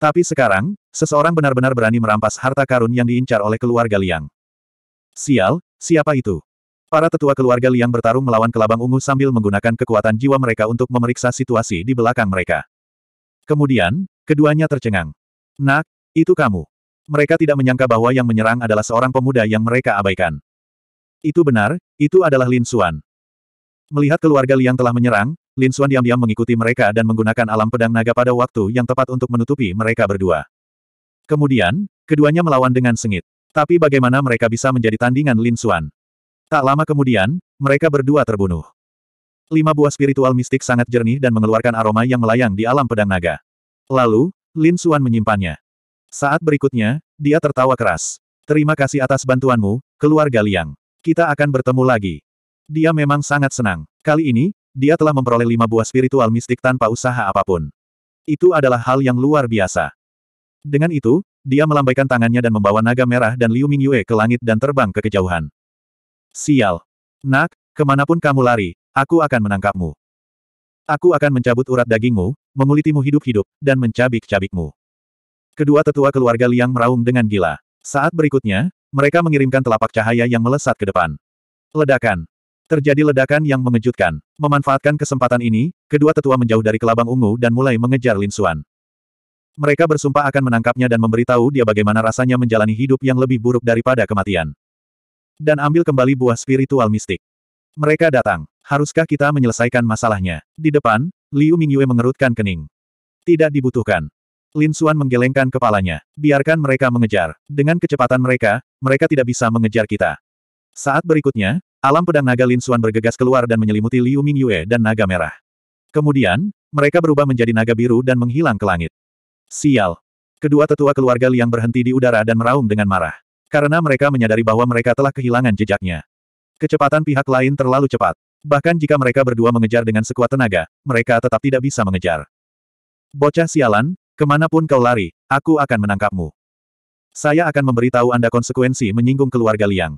Tapi sekarang, seseorang benar-benar berani merampas harta karun yang diincar oleh keluarga Liang. Sial, siapa itu? Para tetua keluarga Liang bertarung melawan kelabang ungu sambil menggunakan kekuatan jiwa mereka untuk memeriksa situasi di belakang mereka. Kemudian, keduanya tercengang. Nak, itu kamu. Mereka tidak menyangka bahwa yang menyerang adalah seorang pemuda yang mereka abaikan. Itu benar, itu adalah Lin Xuan. Melihat keluarga Liang telah menyerang, Lin Xuan diam-diam mengikuti mereka dan menggunakan alam pedang naga pada waktu yang tepat untuk menutupi mereka berdua. Kemudian, keduanya melawan dengan sengit. Tapi bagaimana mereka bisa menjadi tandingan Lin Xuan? Tak lama kemudian, mereka berdua terbunuh. Lima buah spiritual mistik sangat jernih dan mengeluarkan aroma yang melayang di alam pedang naga. Lalu, Lin Xuan menyimpannya. Saat berikutnya, dia tertawa keras. Terima kasih atas bantuanmu, keluarga Liang. Kita akan bertemu lagi. Dia memang sangat senang. Kali ini, dia telah memperoleh lima buah spiritual mistik tanpa usaha apapun. Itu adalah hal yang luar biasa. Dengan itu, dia melambaikan tangannya dan membawa naga merah dan Liu Mingyue ke langit dan terbang ke kejauhan. Sial! Nak, kemanapun kamu lari, aku akan menangkapmu. Aku akan mencabut urat dagingmu, mengulitimu hidup-hidup, dan mencabik-cabikmu. Kedua tetua keluarga Liang meraung dengan gila. Saat berikutnya, mereka mengirimkan telapak cahaya yang melesat ke depan. Ledakan. Terjadi ledakan yang mengejutkan. Memanfaatkan kesempatan ini, kedua tetua menjauh dari kelabang ungu dan mulai mengejar Lin Xuan. Mereka bersumpah akan menangkapnya dan memberitahu dia bagaimana rasanya menjalani hidup yang lebih buruk daripada kematian. Dan ambil kembali buah spiritual mistik. Mereka datang. Haruskah kita menyelesaikan masalahnya? Di depan, Liu Mingyue mengerutkan kening. Tidak dibutuhkan. Lin Xuan menggelengkan kepalanya. Biarkan mereka mengejar. Dengan kecepatan mereka, mereka tidak bisa mengejar kita. Saat berikutnya, Alam pedang naga Lin Xuan bergegas keluar dan menyelimuti Liu Mingyue dan naga merah. Kemudian, mereka berubah menjadi naga biru dan menghilang ke langit. Sial. Kedua tetua keluarga Liang berhenti di udara dan meraung dengan marah. Karena mereka menyadari bahwa mereka telah kehilangan jejaknya. Kecepatan pihak lain terlalu cepat. Bahkan jika mereka berdua mengejar dengan sekuat tenaga, mereka tetap tidak bisa mengejar. Bocah sialan, kemanapun kau lari, aku akan menangkapmu. Saya akan memberitahu Anda konsekuensi menyinggung keluarga Liang.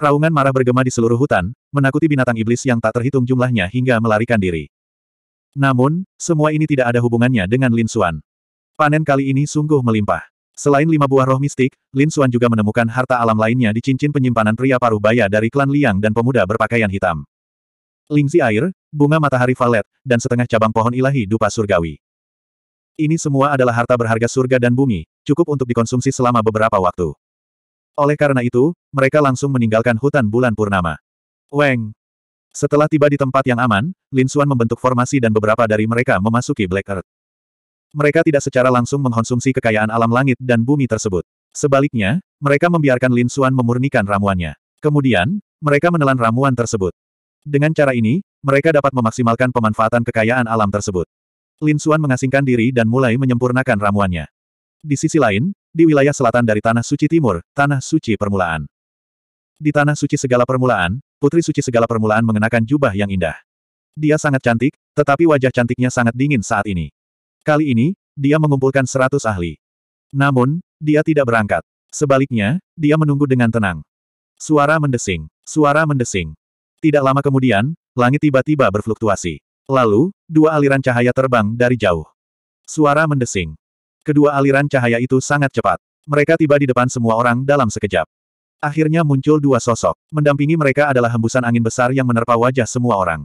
Raungan marah bergema di seluruh hutan, menakuti binatang iblis yang tak terhitung jumlahnya hingga melarikan diri. Namun, semua ini tidak ada hubungannya dengan Lin Xuan. Panen kali ini sungguh melimpah. Selain lima buah roh mistik, Lin Xuan juga menemukan harta alam lainnya di cincin penyimpanan pria paruh baya dari klan Liang dan pemuda berpakaian hitam. Lingzi air, bunga matahari valet, dan setengah cabang pohon ilahi dupa surgawi. Ini semua adalah harta berharga surga dan bumi, cukup untuk dikonsumsi selama beberapa waktu. Oleh karena itu, mereka langsung meninggalkan hutan bulan purnama. Weng! Setelah tiba di tempat yang aman, Lin Xuan membentuk formasi dan beberapa dari mereka memasuki Black Earth. Mereka tidak secara langsung mengkonsumsi kekayaan alam langit dan bumi tersebut. Sebaliknya, mereka membiarkan Lin Xuan memurnikan ramuannya. Kemudian, mereka menelan ramuan tersebut. Dengan cara ini, mereka dapat memaksimalkan pemanfaatan kekayaan alam tersebut. Lin Xuan mengasingkan diri dan mulai menyempurnakan ramuannya. Di sisi lain, di wilayah selatan dari Tanah Suci Timur, Tanah Suci Permulaan. Di Tanah Suci Segala Permulaan, Putri Suci Segala Permulaan mengenakan jubah yang indah. Dia sangat cantik, tetapi wajah cantiknya sangat dingin saat ini. Kali ini, dia mengumpulkan seratus ahli. Namun, dia tidak berangkat. Sebaliknya, dia menunggu dengan tenang. Suara mendesing. Suara mendesing. Tidak lama kemudian, langit tiba-tiba berfluktuasi. Lalu, dua aliran cahaya terbang dari jauh. Suara mendesing. Kedua aliran cahaya itu sangat cepat. Mereka tiba di depan semua orang dalam sekejap. Akhirnya muncul dua sosok. Mendampingi mereka adalah hembusan angin besar yang menerpa wajah semua orang.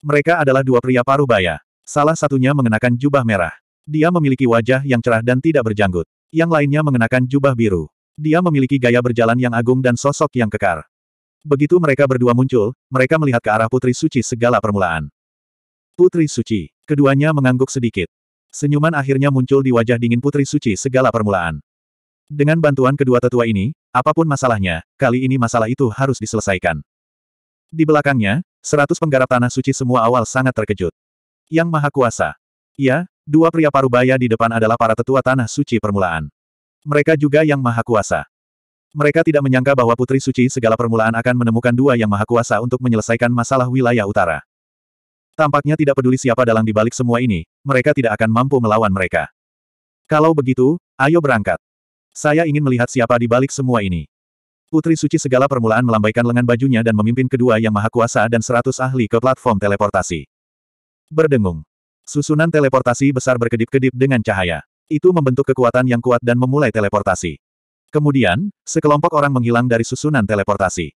Mereka adalah dua pria paruh baya. Salah satunya mengenakan jubah merah. Dia memiliki wajah yang cerah dan tidak berjanggut. Yang lainnya mengenakan jubah biru. Dia memiliki gaya berjalan yang agung dan sosok yang kekar. Begitu mereka berdua muncul, mereka melihat ke arah Putri Suci segala permulaan. Putri Suci, keduanya mengangguk sedikit. Senyuman akhirnya muncul di wajah dingin Putri Suci segala permulaan. Dengan bantuan kedua tetua ini, apapun masalahnya, kali ini masalah itu harus diselesaikan. Di belakangnya, seratus penggarap tanah suci semua awal sangat terkejut. Yang Maha Kuasa. Ya, dua pria parubaya di depan adalah para tetua tanah suci permulaan. Mereka juga Yang Maha Kuasa. Mereka tidak menyangka bahwa Putri Suci segala permulaan akan menemukan dua Yang Maha Kuasa untuk menyelesaikan masalah wilayah utara. Tampaknya tidak peduli siapa dalang di balik semua ini, mereka tidak akan mampu melawan mereka. Kalau begitu, ayo berangkat. Saya ingin melihat siapa di balik semua ini. Putri Suci segala permulaan melambaikan lengan bajunya dan memimpin kedua yang maha kuasa dan seratus ahli ke platform teleportasi. Berdengung. Susunan teleportasi besar berkedip-kedip dengan cahaya. Itu membentuk kekuatan yang kuat dan memulai teleportasi. Kemudian, sekelompok orang menghilang dari susunan teleportasi.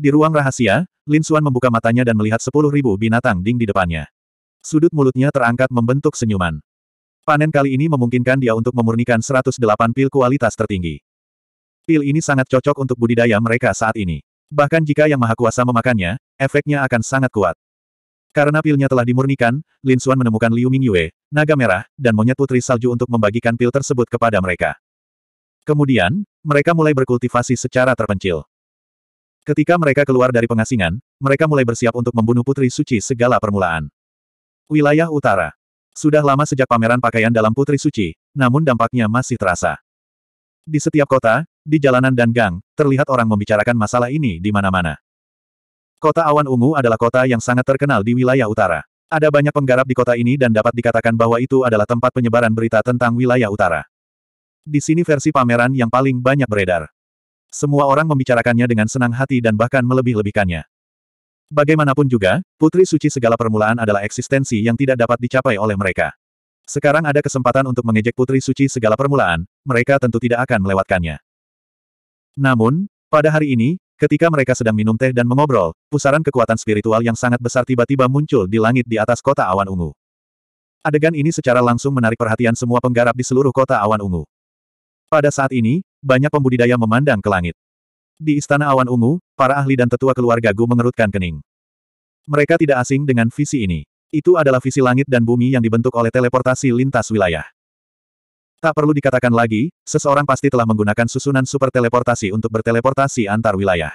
Di ruang rahasia, Lin Xuan membuka matanya dan melihat sepuluh ribu binatang ding di depannya. Sudut mulutnya terangkat membentuk senyuman. Panen kali ini memungkinkan dia untuk memurnikan 108 pil kualitas tertinggi. Pil ini sangat cocok untuk budidaya mereka saat ini. Bahkan jika Yang Maha Kuasa memakannya, efeknya akan sangat kuat. Karena pilnya telah dimurnikan, Lin Xuan menemukan Liu Mingyue, naga merah, dan monyet putri salju untuk membagikan pil tersebut kepada mereka. Kemudian, mereka mulai berkultivasi secara terpencil. Ketika mereka keluar dari pengasingan, mereka mulai bersiap untuk membunuh Putri Suci segala permulaan. Wilayah Utara. Sudah lama sejak pameran pakaian dalam Putri Suci, namun dampaknya masih terasa. Di setiap kota, di jalanan dan gang, terlihat orang membicarakan masalah ini di mana-mana. Kota Awan Ungu adalah kota yang sangat terkenal di wilayah utara. Ada banyak penggarap di kota ini dan dapat dikatakan bahwa itu adalah tempat penyebaran berita tentang wilayah utara. Di sini versi pameran yang paling banyak beredar. Semua orang membicarakannya dengan senang hati dan bahkan melebih-lebihkannya. Bagaimanapun juga, Putri Suci segala permulaan adalah eksistensi yang tidak dapat dicapai oleh mereka. Sekarang ada kesempatan untuk mengejek Putri Suci segala permulaan, mereka tentu tidak akan melewatkannya. Namun, pada hari ini, ketika mereka sedang minum teh dan mengobrol, pusaran kekuatan spiritual yang sangat besar tiba-tiba muncul di langit di atas kota awan ungu. Adegan ini secara langsung menarik perhatian semua penggarap di seluruh kota awan ungu. Pada saat ini, banyak pembudidaya memandang ke langit. Di Istana Awan Ungu, para ahli dan tetua keluarga Gu mengerutkan kening. Mereka tidak asing dengan visi ini. Itu adalah visi langit dan bumi yang dibentuk oleh teleportasi lintas wilayah. Tak perlu dikatakan lagi, seseorang pasti telah menggunakan susunan super teleportasi untuk berteleportasi antar wilayah.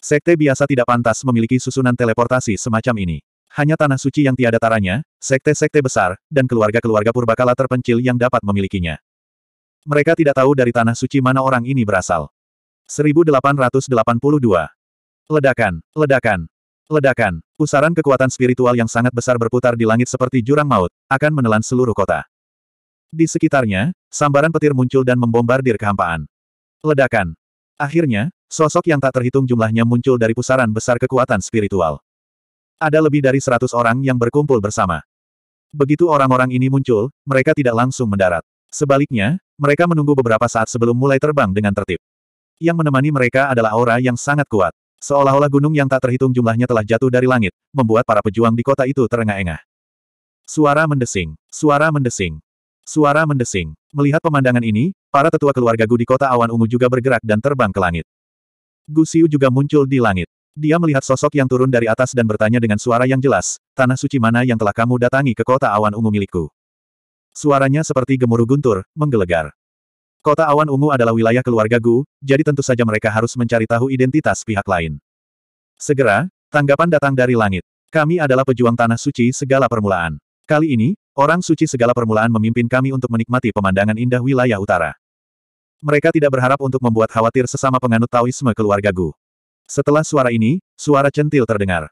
Sekte biasa tidak pantas memiliki susunan teleportasi semacam ini. Hanya tanah suci yang tiada taranya, sekte-sekte besar, dan keluarga-keluarga purbakala terpencil yang dapat memilikinya. Mereka tidak tahu dari tanah suci mana orang ini berasal. 1882. Ledakan, ledakan, ledakan. Pusaran kekuatan spiritual yang sangat besar berputar di langit seperti jurang maut, akan menelan seluruh kota. Di sekitarnya, sambaran petir muncul dan membombardir kehampaan. Ledakan. Akhirnya, sosok yang tak terhitung jumlahnya muncul dari pusaran besar kekuatan spiritual. Ada lebih dari seratus orang yang berkumpul bersama. Begitu orang-orang ini muncul, mereka tidak langsung mendarat. Sebaliknya, mereka menunggu beberapa saat sebelum mulai terbang dengan tertib. Yang menemani mereka adalah aura yang sangat kuat. Seolah-olah gunung yang tak terhitung jumlahnya telah jatuh dari langit, membuat para pejuang di kota itu terengah-engah. Suara mendesing, suara mendesing, suara mendesing. Melihat pemandangan ini, para tetua keluarga Gu di kota awan ungu juga bergerak dan terbang ke langit. Gu Xiu juga muncul di langit. Dia melihat sosok yang turun dari atas dan bertanya dengan suara yang jelas, Tanah suci mana yang telah kamu datangi ke kota awan ungu milikku? Suaranya seperti gemuruh guntur, menggelegar. Kota awan ungu adalah wilayah keluarga Gu, jadi tentu saja mereka harus mencari tahu identitas pihak lain. Segera, tanggapan datang dari langit. Kami adalah pejuang tanah suci segala permulaan. Kali ini, orang suci segala permulaan memimpin kami untuk menikmati pemandangan indah wilayah utara. Mereka tidak berharap untuk membuat khawatir sesama penganut Taoisme keluarga Gu. Setelah suara ini, suara centil terdengar.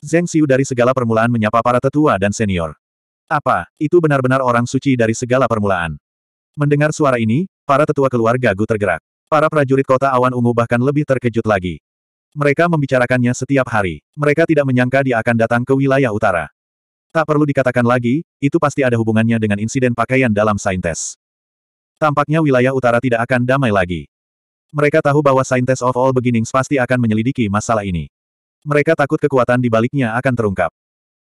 Zeng Xiu dari segala permulaan menyapa para tetua dan senior. Apa, itu benar-benar orang suci dari segala permulaan. Mendengar suara ini, para tetua keluarga Gu tergerak. Para prajurit kota awan ungu bahkan lebih terkejut lagi. Mereka membicarakannya setiap hari. Mereka tidak menyangka dia akan datang ke wilayah utara. Tak perlu dikatakan lagi, itu pasti ada hubungannya dengan insiden pakaian dalam saintes. Tampaknya wilayah utara tidak akan damai lagi. Mereka tahu bahwa Saintes of All Beginnings pasti akan menyelidiki masalah ini. Mereka takut kekuatan di baliknya akan terungkap.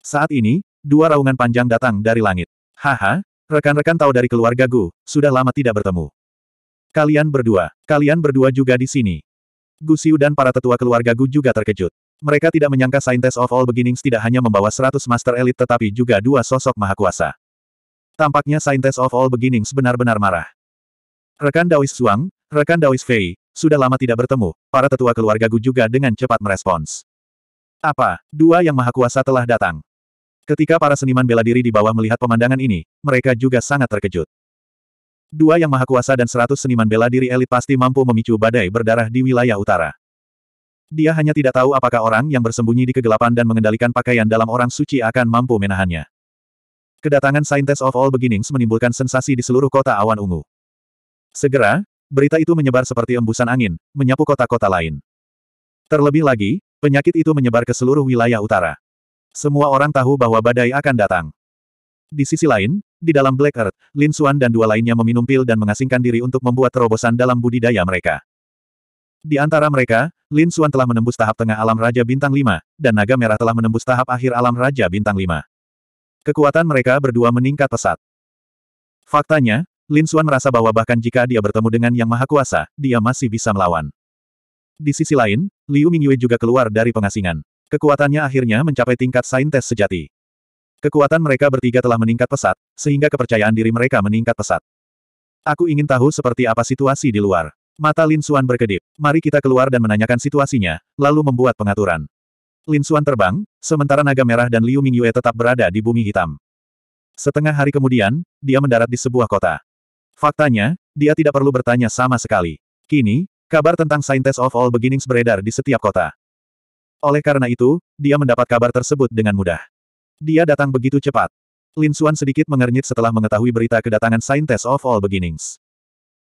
Saat ini, dua raungan panjang datang dari langit. Haha, rekan-rekan tahu dari keluarga Gu, sudah lama tidak bertemu. Kalian berdua, kalian berdua juga di sini. Gu Xiu dan para tetua keluarga Gu juga terkejut. Mereka tidak menyangka Saintes of All Beginnings tidak hanya membawa 100 Master elit, tetapi juga dua sosok maha kuasa. Tampaknya Saintes of All Beginnings benar-benar marah. Rekan Daois Suang, rekan Daois Fei, sudah lama tidak bertemu, para tetua keluarga Gu juga dengan cepat merespons. Apa, dua yang maha kuasa telah datang. Ketika para seniman bela diri di bawah melihat pemandangan ini, mereka juga sangat terkejut. Dua yang maha kuasa dan seratus seniman bela diri elit pasti mampu memicu badai berdarah di wilayah utara. Dia hanya tidak tahu apakah orang yang bersembunyi di kegelapan dan mengendalikan pakaian dalam orang suci akan mampu menahannya. Kedatangan Scientist of All Beginnings menimbulkan sensasi di seluruh kota awan ungu. Segera, berita itu menyebar seperti embusan angin, menyapu kota-kota lain. Terlebih lagi, penyakit itu menyebar ke seluruh wilayah utara. Semua orang tahu bahwa badai akan datang. Di sisi lain, di dalam Black Earth, Lin Xuan dan dua lainnya meminum pil dan mengasingkan diri untuk membuat terobosan dalam budidaya mereka. Di antara mereka, Lin Xuan telah menembus tahap tengah alam Raja Bintang 5, dan Naga Merah telah menembus tahap akhir alam Raja Bintang 5. Kekuatan mereka berdua meningkat pesat. Faktanya, Lin Xuan merasa bahwa bahkan jika dia bertemu dengan Yang Maha Kuasa, dia masih bisa melawan. Di sisi lain, Liu Mingyue juga keluar dari pengasingan. Kekuatannya akhirnya mencapai tingkat saintes sejati. Kekuatan mereka bertiga telah meningkat pesat, sehingga kepercayaan diri mereka meningkat pesat. Aku ingin tahu seperti apa situasi di luar. Mata Lin Suan berkedip. Mari kita keluar dan menanyakan situasinya, lalu membuat pengaturan. Lin Suan terbang, sementara naga merah dan Liu Mingyue tetap berada di bumi hitam. Setengah hari kemudian, dia mendarat di sebuah kota. Faktanya, dia tidak perlu bertanya sama sekali. Kini, kabar tentang Scientist of All Beginnings beredar di setiap kota. Oleh karena itu, dia mendapat kabar tersebut dengan mudah. Dia datang begitu cepat. Lin Xuan sedikit mengernyit setelah mengetahui berita kedatangan Scientist of All Beginnings.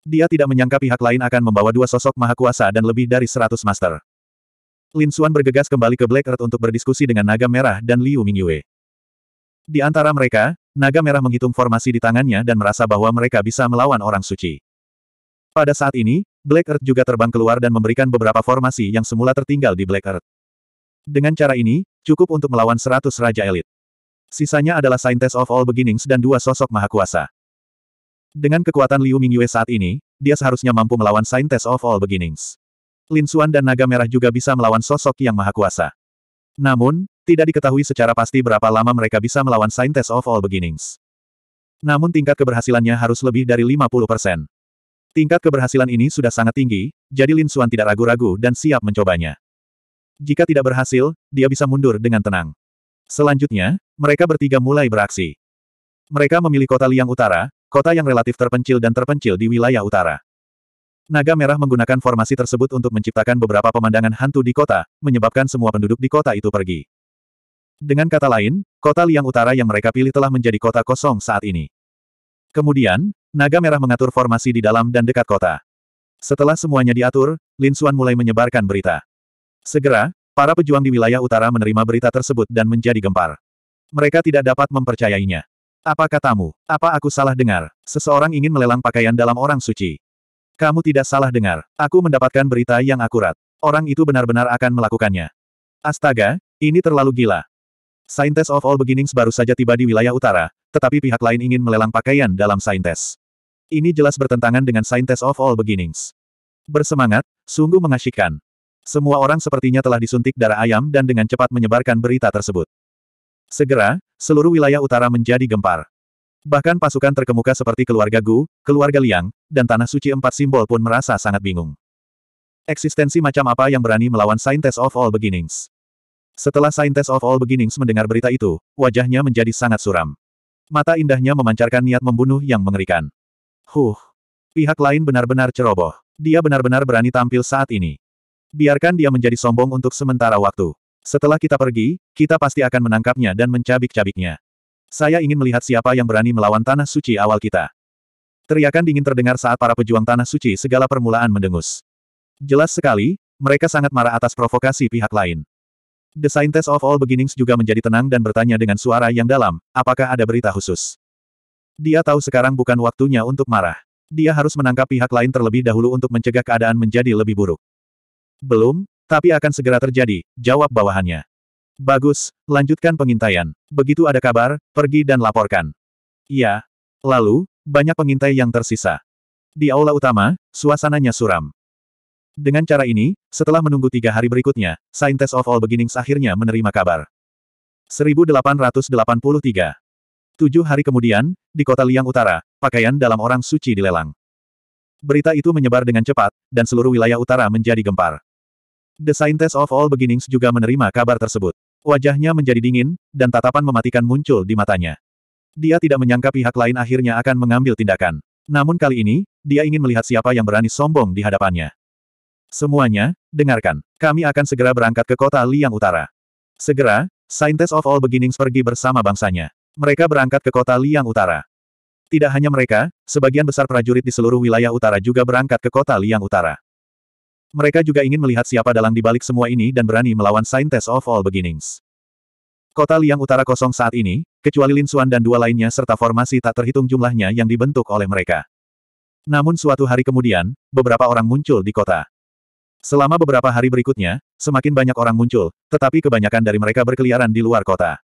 Dia tidak menyangka pihak lain akan membawa dua sosok maha kuasa dan lebih dari seratus master. Lin Xuan bergegas kembali ke Black Earth untuk berdiskusi dengan Naga Merah dan Liu Mingyue. Di antara mereka, Naga Merah menghitung formasi di tangannya dan merasa bahwa mereka bisa melawan orang suci. Pada saat ini, Black Earth juga terbang keluar dan memberikan beberapa formasi yang semula tertinggal di Black Earth. Dengan cara ini, cukup untuk melawan seratus raja elit. Sisanya adalah Scientist of All Beginnings dan dua sosok maha kuasa. Dengan kekuatan Liu Mingyue saat ini, dia seharusnya mampu melawan Scientist of All Beginnings. Lin Xuan dan Naga Merah juga bisa melawan sosok yang maha kuasa. Namun, tidak diketahui secara pasti berapa lama mereka bisa melawan Scientist of All Beginnings. Namun tingkat keberhasilannya harus lebih dari 50%. Tingkat keberhasilan ini sudah sangat tinggi, jadi Lin Xuan tidak ragu-ragu dan siap mencobanya. Jika tidak berhasil, dia bisa mundur dengan tenang. Selanjutnya, mereka bertiga mulai beraksi. Mereka memilih kota Liang Utara, kota yang relatif terpencil dan terpencil di wilayah utara. Naga Merah menggunakan formasi tersebut untuk menciptakan beberapa pemandangan hantu di kota, menyebabkan semua penduduk di kota itu pergi. Dengan kata lain, kota Liang Utara yang mereka pilih telah menjadi kota kosong saat ini. Kemudian, Naga Merah mengatur formasi di dalam dan dekat kota. Setelah semuanya diatur, Lin Xuan mulai menyebarkan berita. Segera, para pejuang di wilayah utara menerima berita tersebut dan menjadi gempar. Mereka tidak dapat mempercayainya. Apa katamu? Apa aku salah dengar? Seseorang ingin melelang pakaian dalam orang suci. Kamu tidak salah dengar. Aku mendapatkan berita yang akurat. Orang itu benar-benar akan melakukannya. Astaga, ini terlalu gila. Saintes of All Beginnings baru saja tiba di wilayah utara, tetapi pihak lain ingin melelang pakaian dalam Saintes. Ini jelas bertentangan dengan Saintes of All Beginnings. Bersemangat, sungguh mengasyikkan. Semua orang sepertinya telah disuntik darah ayam dan dengan cepat menyebarkan berita tersebut. Segera, seluruh wilayah utara menjadi gempar. Bahkan pasukan terkemuka seperti keluarga Gu, keluarga Liang, dan Tanah Suci Empat Simbol pun merasa sangat bingung. Eksistensi macam apa yang berani melawan Saintes of All Beginnings? Setelah Saintes of All Beginnings mendengar berita itu, wajahnya menjadi sangat suram. Mata indahnya memancarkan niat membunuh yang mengerikan. Huh. Pihak lain benar-benar ceroboh. Dia benar-benar berani tampil saat ini. Biarkan dia menjadi sombong untuk sementara waktu. Setelah kita pergi, kita pasti akan menangkapnya dan mencabik-cabiknya. Saya ingin melihat siapa yang berani melawan tanah suci awal kita. Teriakan dingin terdengar saat para pejuang tanah suci segala permulaan mendengus. Jelas sekali, mereka sangat marah atas provokasi pihak lain. The Scientist of All Beginnings juga menjadi tenang dan bertanya dengan suara yang dalam, apakah ada berita khusus? Dia tahu sekarang bukan waktunya untuk marah. Dia harus menangkap pihak lain terlebih dahulu untuk mencegah keadaan menjadi lebih buruk. Belum, tapi akan segera terjadi, jawab bawahannya. Bagus, lanjutkan pengintaian. Begitu ada kabar, pergi dan laporkan. Iya. Lalu, banyak pengintai yang tersisa. Di aula utama, suasananya suram. Dengan cara ini, setelah menunggu tiga hari berikutnya, Scientist of All Beginnings akhirnya menerima kabar. 1883 Tujuh hari kemudian, di kota Liang Utara, pakaian dalam orang suci dilelang. Berita itu menyebar dengan cepat, dan seluruh wilayah utara menjadi gempar. The Scientist of All Beginnings juga menerima kabar tersebut. Wajahnya menjadi dingin, dan tatapan mematikan muncul di matanya. Dia tidak menyangka pihak lain akhirnya akan mengambil tindakan. Namun kali ini, dia ingin melihat siapa yang berani sombong di hadapannya. Semuanya, dengarkan. Kami akan segera berangkat ke kota Liang Utara. Segera, Scientist of All Beginnings pergi bersama bangsanya. Mereka berangkat ke kota Liang Utara. Tidak hanya mereka, sebagian besar prajurit di seluruh wilayah utara juga berangkat ke kota Liang Utara. Mereka juga ingin melihat siapa dalang di balik semua ini dan berani melawan Scientist of All Beginnings. Kota Liang Utara kosong saat ini, kecuali Lin Xuan dan dua lainnya serta formasi tak terhitung jumlahnya yang dibentuk oleh mereka. Namun suatu hari kemudian, beberapa orang muncul di kota. Selama beberapa hari berikutnya, semakin banyak orang muncul, tetapi kebanyakan dari mereka berkeliaran di luar kota.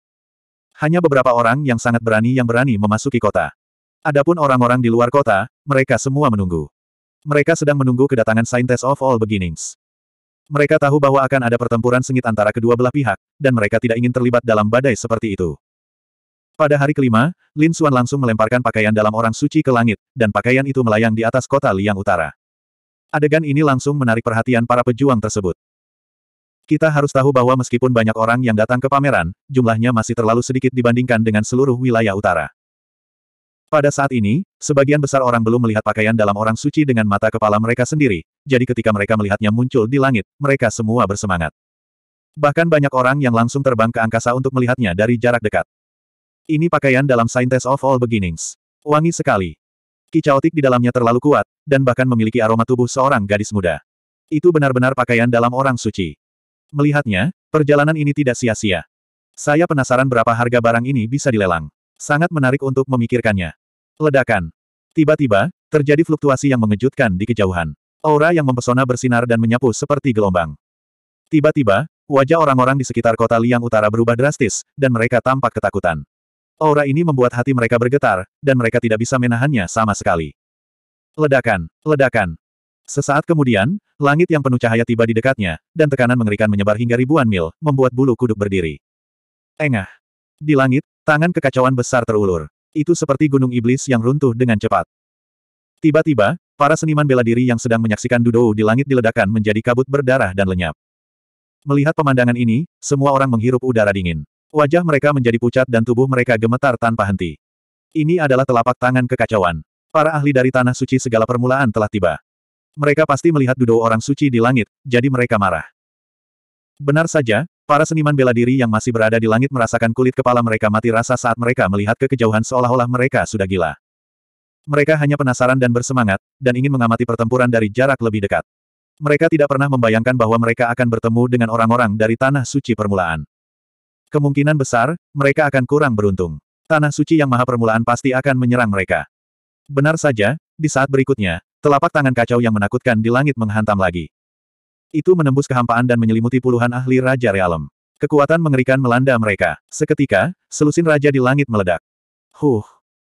Hanya beberapa orang yang sangat berani yang berani memasuki kota. Adapun orang-orang di luar kota, mereka semua menunggu. Mereka sedang menunggu kedatangan Scientist of All Beginnings. Mereka tahu bahwa akan ada pertempuran sengit antara kedua belah pihak, dan mereka tidak ingin terlibat dalam badai seperti itu. Pada hari kelima, Lin Xuan langsung melemparkan pakaian dalam orang suci ke langit, dan pakaian itu melayang di atas kota Liang Utara. Adegan ini langsung menarik perhatian para pejuang tersebut. Kita harus tahu bahwa meskipun banyak orang yang datang ke pameran, jumlahnya masih terlalu sedikit dibandingkan dengan seluruh wilayah utara. Pada saat ini, sebagian besar orang belum melihat pakaian dalam orang suci dengan mata kepala mereka sendiri, jadi ketika mereka melihatnya muncul di langit, mereka semua bersemangat. Bahkan banyak orang yang langsung terbang ke angkasa untuk melihatnya dari jarak dekat. Ini pakaian dalam Scientist of All Beginnings. Wangi sekali. Kicautik di dalamnya terlalu kuat, dan bahkan memiliki aroma tubuh seorang gadis muda. Itu benar-benar pakaian dalam orang suci. Melihatnya, perjalanan ini tidak sia-sia. Saya penasaran berapa harga barang ini bisa dilelang. Sangat menarik untuk memikirkannya. Ledakan. Tiba-tiba, terjadi fluktuasi yang mengejutkan di kejauhan. Aura yang mempesona bersinar dan menyapu seperti gelombang. Tiba-tiba, wajah orang-orang di sekitar kota Liang Utara berubah drastis, dan mereka tampak ketakutan. Aura ini membuat hati mereka bergetar, dan mereka tidak bisa menahannya sama sekali. Ledakan, ledakan. Sesaat kemudian, langit yang penuh cahaya tiba di dekatnya, dan tekanan mengerikan menyebar hingga ribuan mil, membuat bulu kuduk berdiri. Engah. Di langit, tangan kekacauan besar terulur. Itu seperti gunung iblis yang runtuh dengan cepat. Tiba-tiba, para seniman bela diri yang sedang menyaksikan Dudou di langit diledakkan menjadi kabut berdarah dan lenyap. Melihat pemandangan ini, semua orang menghirup udara dingin. Wajah mereka menjadi pucat dan tubuh mereka gemetar tanpa henti. Ini adalah telapak tangan kekacauan. Para ahli dari Tanah Suci segala permulaan telah tiba. Mereka pasti melihat Dudou orang suci di langit, jadi mereka marah. Benar saja, Para seniman bela diri yang masih berada di langit merasakan kulit kepala mereka mati rasa saat mereka melihat ke kejauhan seolah-olah mereka sudah gila. Mereka hanya penasaran dan bersemangat, dan ingin mengamati pertempuran dari jarak lebih dekat. Mereka tidak pernah membayangkan bahwa mereka akan bertemu dengan orang-orang dari Tanah Suci Permulaan. Kemungkinan besar, mereka akan kurang beruntung. Tanah Suci yang maha permulaan pasti akan menyerang mereka. Benar saja, di saat berikutnya, telapak tangan kacau yang menakutkan di langit menghantam lagi. Itu menembus kehampaan dan menyelimuti puluhan ahli Raja Realem. Kekuatan mengerikan melanda mereka. Seketika, selusin raja di langit meledak. Huh.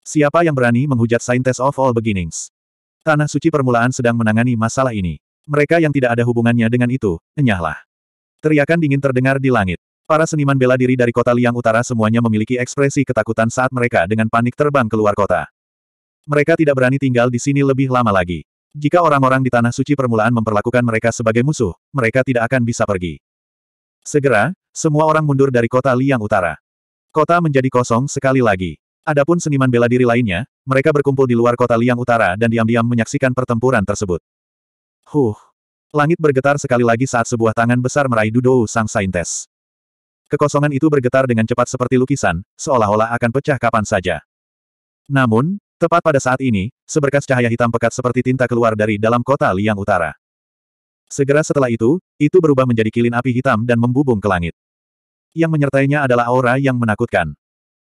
Siapa yang berani menghujat Scientist of All Beginnings? Tanah suci permulaan sedang menangani masalah ini. Mereka yang tidak ada hubungannya dengan itu, enyahlah. Teriakan dingin terdengar di langit. Para seniman bela diri dari kota Liang Utara semuanya memiliki ekspresi ketakutan saat mereka dengan panik terbang keluar kota. Mereka tidak berani tinggal di sini lebih lama lagi. Jika orang-orang di Tanah Suci Permulaan memperlakukan mereka sebagai musuh, mereka tidak akan bisa pergi. Segera, semua orang mundur dari kota Liang Utara. Kota menjadi kosong sekali lagi. Adapun seniman bela diri lainnya, mereka berkumpul di luar kota Liang Utara dan diam-diam menyaksikan pertempuran tersebut. Huh. Langit bergetar sekali lagi saat sebuah tangan besar meraih Dudou Sang Saintes. Kekosongan itu bergetar dengan cepat seperti lukisan, seolah-olah akan pecah kapan saja. Namun, Tepat pada saat ini, seberkas cahaya hitam pekat seperti tinta keluar dari dalam kota liang utara. Segera setelah itu, itu berubah menjadi kilin api hitam dan membubung ke langit. Yang menyertainya adalah aura yang menakutkan.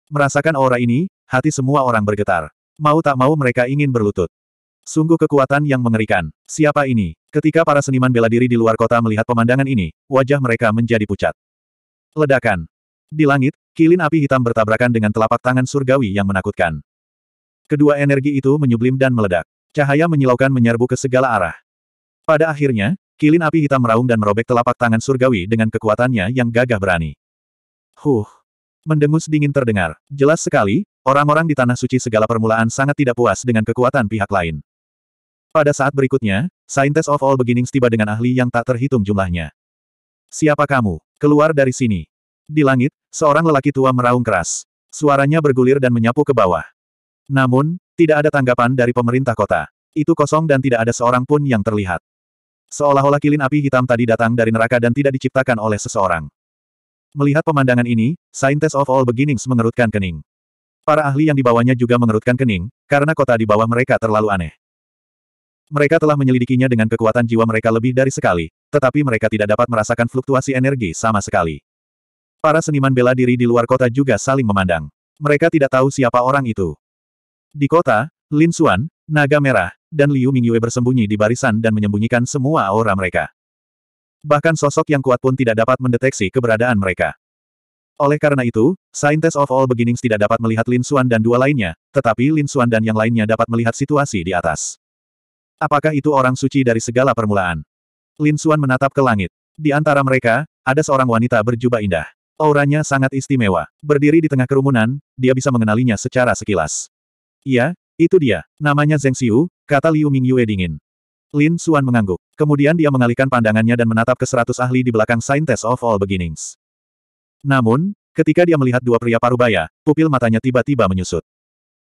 Merasakan aura ini, hati semua orang bergetar. Mau tak mau mereka ingin berlutut. Sungguh kekuatan yang mengerikan. Siapa ini? Ketika para seniman bela diri di luar kota melihat pemandangan ini, wajah mereka menjadi pucat. Ledakan. Di langit, kilin api hitam bertabrakan dengan telapak tangan surgawi yang menakutkan. Kedua energi itu menyublim dan meledak. Cahaya menyilaukan menyerbu ke segala arah. Pada akhirnya, kilin api hitam meraung dan merobek telapak tangan surgawi dengan kekuatannya yang gagah berani. Huh. Mendengus dingin terdengar. Jelas sekali, orang-orang di Tanah Suci segala permulaan sangat tidak puas dengan kekuatan pihak lain. Pada saat berikutnya, Scientist of All Beginnings tiba dengan ahli yang tak terhitung jumlahnya. Siapa kamu? Keluar dari sini. Di langit, seorang lelaki tua meraung keras. Suaranya bergulir dan menyapu ke bawah. Namun, tidak ada tanggapan dari pemerintah kota. Itu kosong dan tidak ada seorang pun yang terlihat. Seolah-olah kilin api hitam tadi datang dari neraka dan tidak diciptakan oleh seseorang. Melihat pemandangan ini, Scientist of All Beginnings mengerutkan kening. Para ahli yang dibawanya juga mengerutkan kening, karena kota di bawah mereka terlalu aneh. Mereka telah menyelidikinya dengan kekuatan jiwa mereka lebih dari sekali, tetapi mereka tidak dapat merasakan fluktuasi energi sama sekali. Para seniman bela diri di luar kota juga saling memandang. Mereka tidak tahu siapa orang itu. Di kota, Lin Xuan, Naga Merah, dan Liu Mingyue bersembunyi di barisan dan menyembunyikan semua aura mereka. Bahkan sosok yang kuat pun tidak dapat mendeteksi keberadaan mereka. Oleh karena itu, Scientist of All Beginnings tidak dapat melihat Lin Xuan dan dua lainnya, tetapi Lin Xuan dan yang lainnya dapat melihat situasi di atas. Apakah itu orang suci dari segala permulaan? Lin Xuan menatap ke langit. Di antara mereka, ada seorang wanita berjubah indah. Auranya sangat istimewa. Berdiri di tengah kerumunan, dia bisa mengenalinya secara sekilas. Iya, itu dia. Namanya Zheng Xiu, kata Liu Mingyue dingin. Lin Xuan mengangguk. Kemudian dia mengalihkan pandangannya dan menatap ke seratus ahli di belakang Scientist of All Beginnings. Namun, ketika dia melihat dua pria parubaya, pupil matanya tiba-tiba menyusut.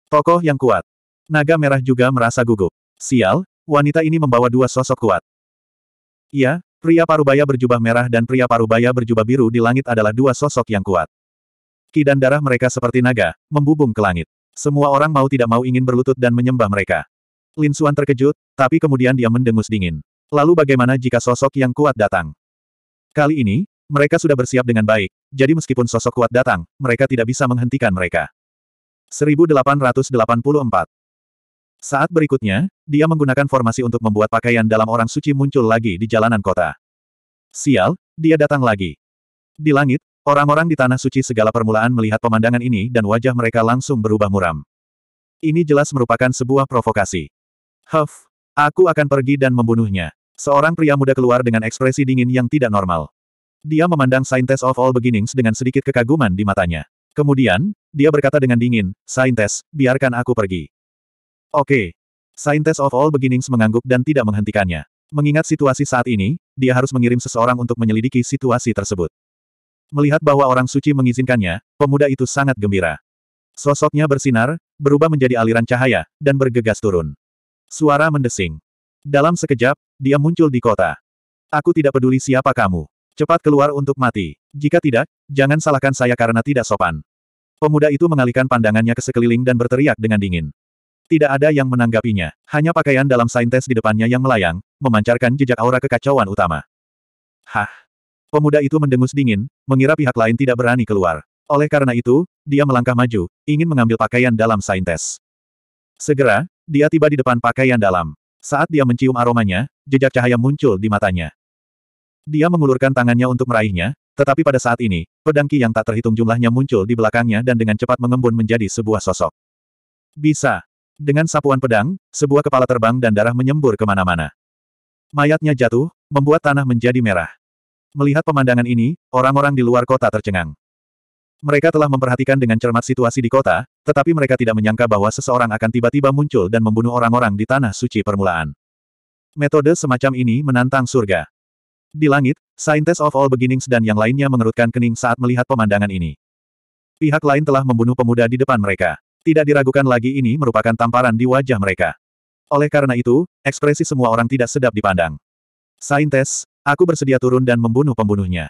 Tokoh yang kuat. Naga merah juga merasa gugup. Sial, wanita ini membawa dua sosok kuat. Iya, pria parubaya berjubah merah dan pria parubaya berjubah biru di langit adalah dua sosok yang kuat. Ki dan darah mereka seperti naga, membubung ke langit. Semua orang mau tidak mau ingin berlutut dan menyembah mereka. Lin Suan terkejut, tapi kemudian dia mendengus dingin. Lalu bagaimana jika sosok yang kuat datang? Kali ini, mereka sudah bersiap dengan baik, jadi meskipun sosok kuat datang, mereka tidak bisa menghentikan mereka. 1884 Saat berikutnya, dia menggunakan formasi untuk membuat pakaian dalam orang suci muncul lagi di jalanan kota. Sial, dia datang lagi. Di langit, Orang-orang di Tanah Suci segala permulaan melihat pemandangan ini dan wajah mereka langsung berubah muram. Ini jelas merupakan sebuah provokasi. Huff, aku akan pergi dan membunuhnya. Seorang pria muda keluar dengan ekspresi dingin yang tidak normal. Dia memandang Saintes of All Beginnings dengan sedikit kekaguman di matanya. Kemudian, dia berkata dengan dingin, Saintes, biarkan aku pergi. Oke. Okay. Saintes of All Beginnings mengangguk dan tidak menghentikannya. Mengingat situasi saat ini, dia harus mengirim seseorang untuk menyelidiki situasi tersebut. Melihat bahwa orang suci mengizinkannya, pemuda itu sangat gembira. Sosoknya bersinar, berubah menjadi aliran cahaya, dan bergegas turun. Suara mendesing. Dalam sekejap, dia muncul di kota. Aku tidak peduli siapa kamu. Cepat keluar untuk mati. Jika tidak, jangan salahkan saya karena tidak sopan. Pemuda itu mengalihkan pandangannya ke sekeliling dan berteriak dengan dingin. Tidak ada yang menanggapinya, hanya pakaian dalam saintes di depannya yang melayang, memancarkan jejak aura kekacauan utama. Hah? Pemuda itu mendengus dingin, mengira pihak lain tidak berani keluar. Oleh karena itu, dia melangkah maju, ingin mengambil pakaian dalam saintes. Segera, dia tiba di depan pakaian dalam. Saat dia mencium aromanya, jejak cahaya muncul di matanya. Dia mengulurkan tangannya untuk meraihnya, tetapi pada saat ini, pedangki yang tak terhitung jumlahnya muncul di belakangnya dan dengan cepat mengembun menjadi sebuah sosok. Bisa. Dengan sapuan pedang, sebuah kepala terbang dan darah menyembur kemana-mana. Mayatnya jatuh, membuat tanah menjadi merah. Melihat pemandangan ini, orang-orang di luar kota tercengang. Mereka telah memperhatikan dengan cermat situasi di kota, tetapi mereka tidak menyangka bahwa seseorang akan tiba-tiba muncul dan membunuh orang-orang di tanah suci permulaan. Metode semacam ini menantang surga. Di langit, Scientist of All Beginnings dan yang lainnya mengerutkan kening saat melihat pemandangan ini. Pihak lain telah membunuh pemuda di depan mereka. Tidak diragukan lagi ini merupakan tamparan di wajah mereka. Oleh karena itu, ekspresi semua orang tidak sedap dipandang. Saintes, Aku bersedia turun dan membunuh pembunuhnya.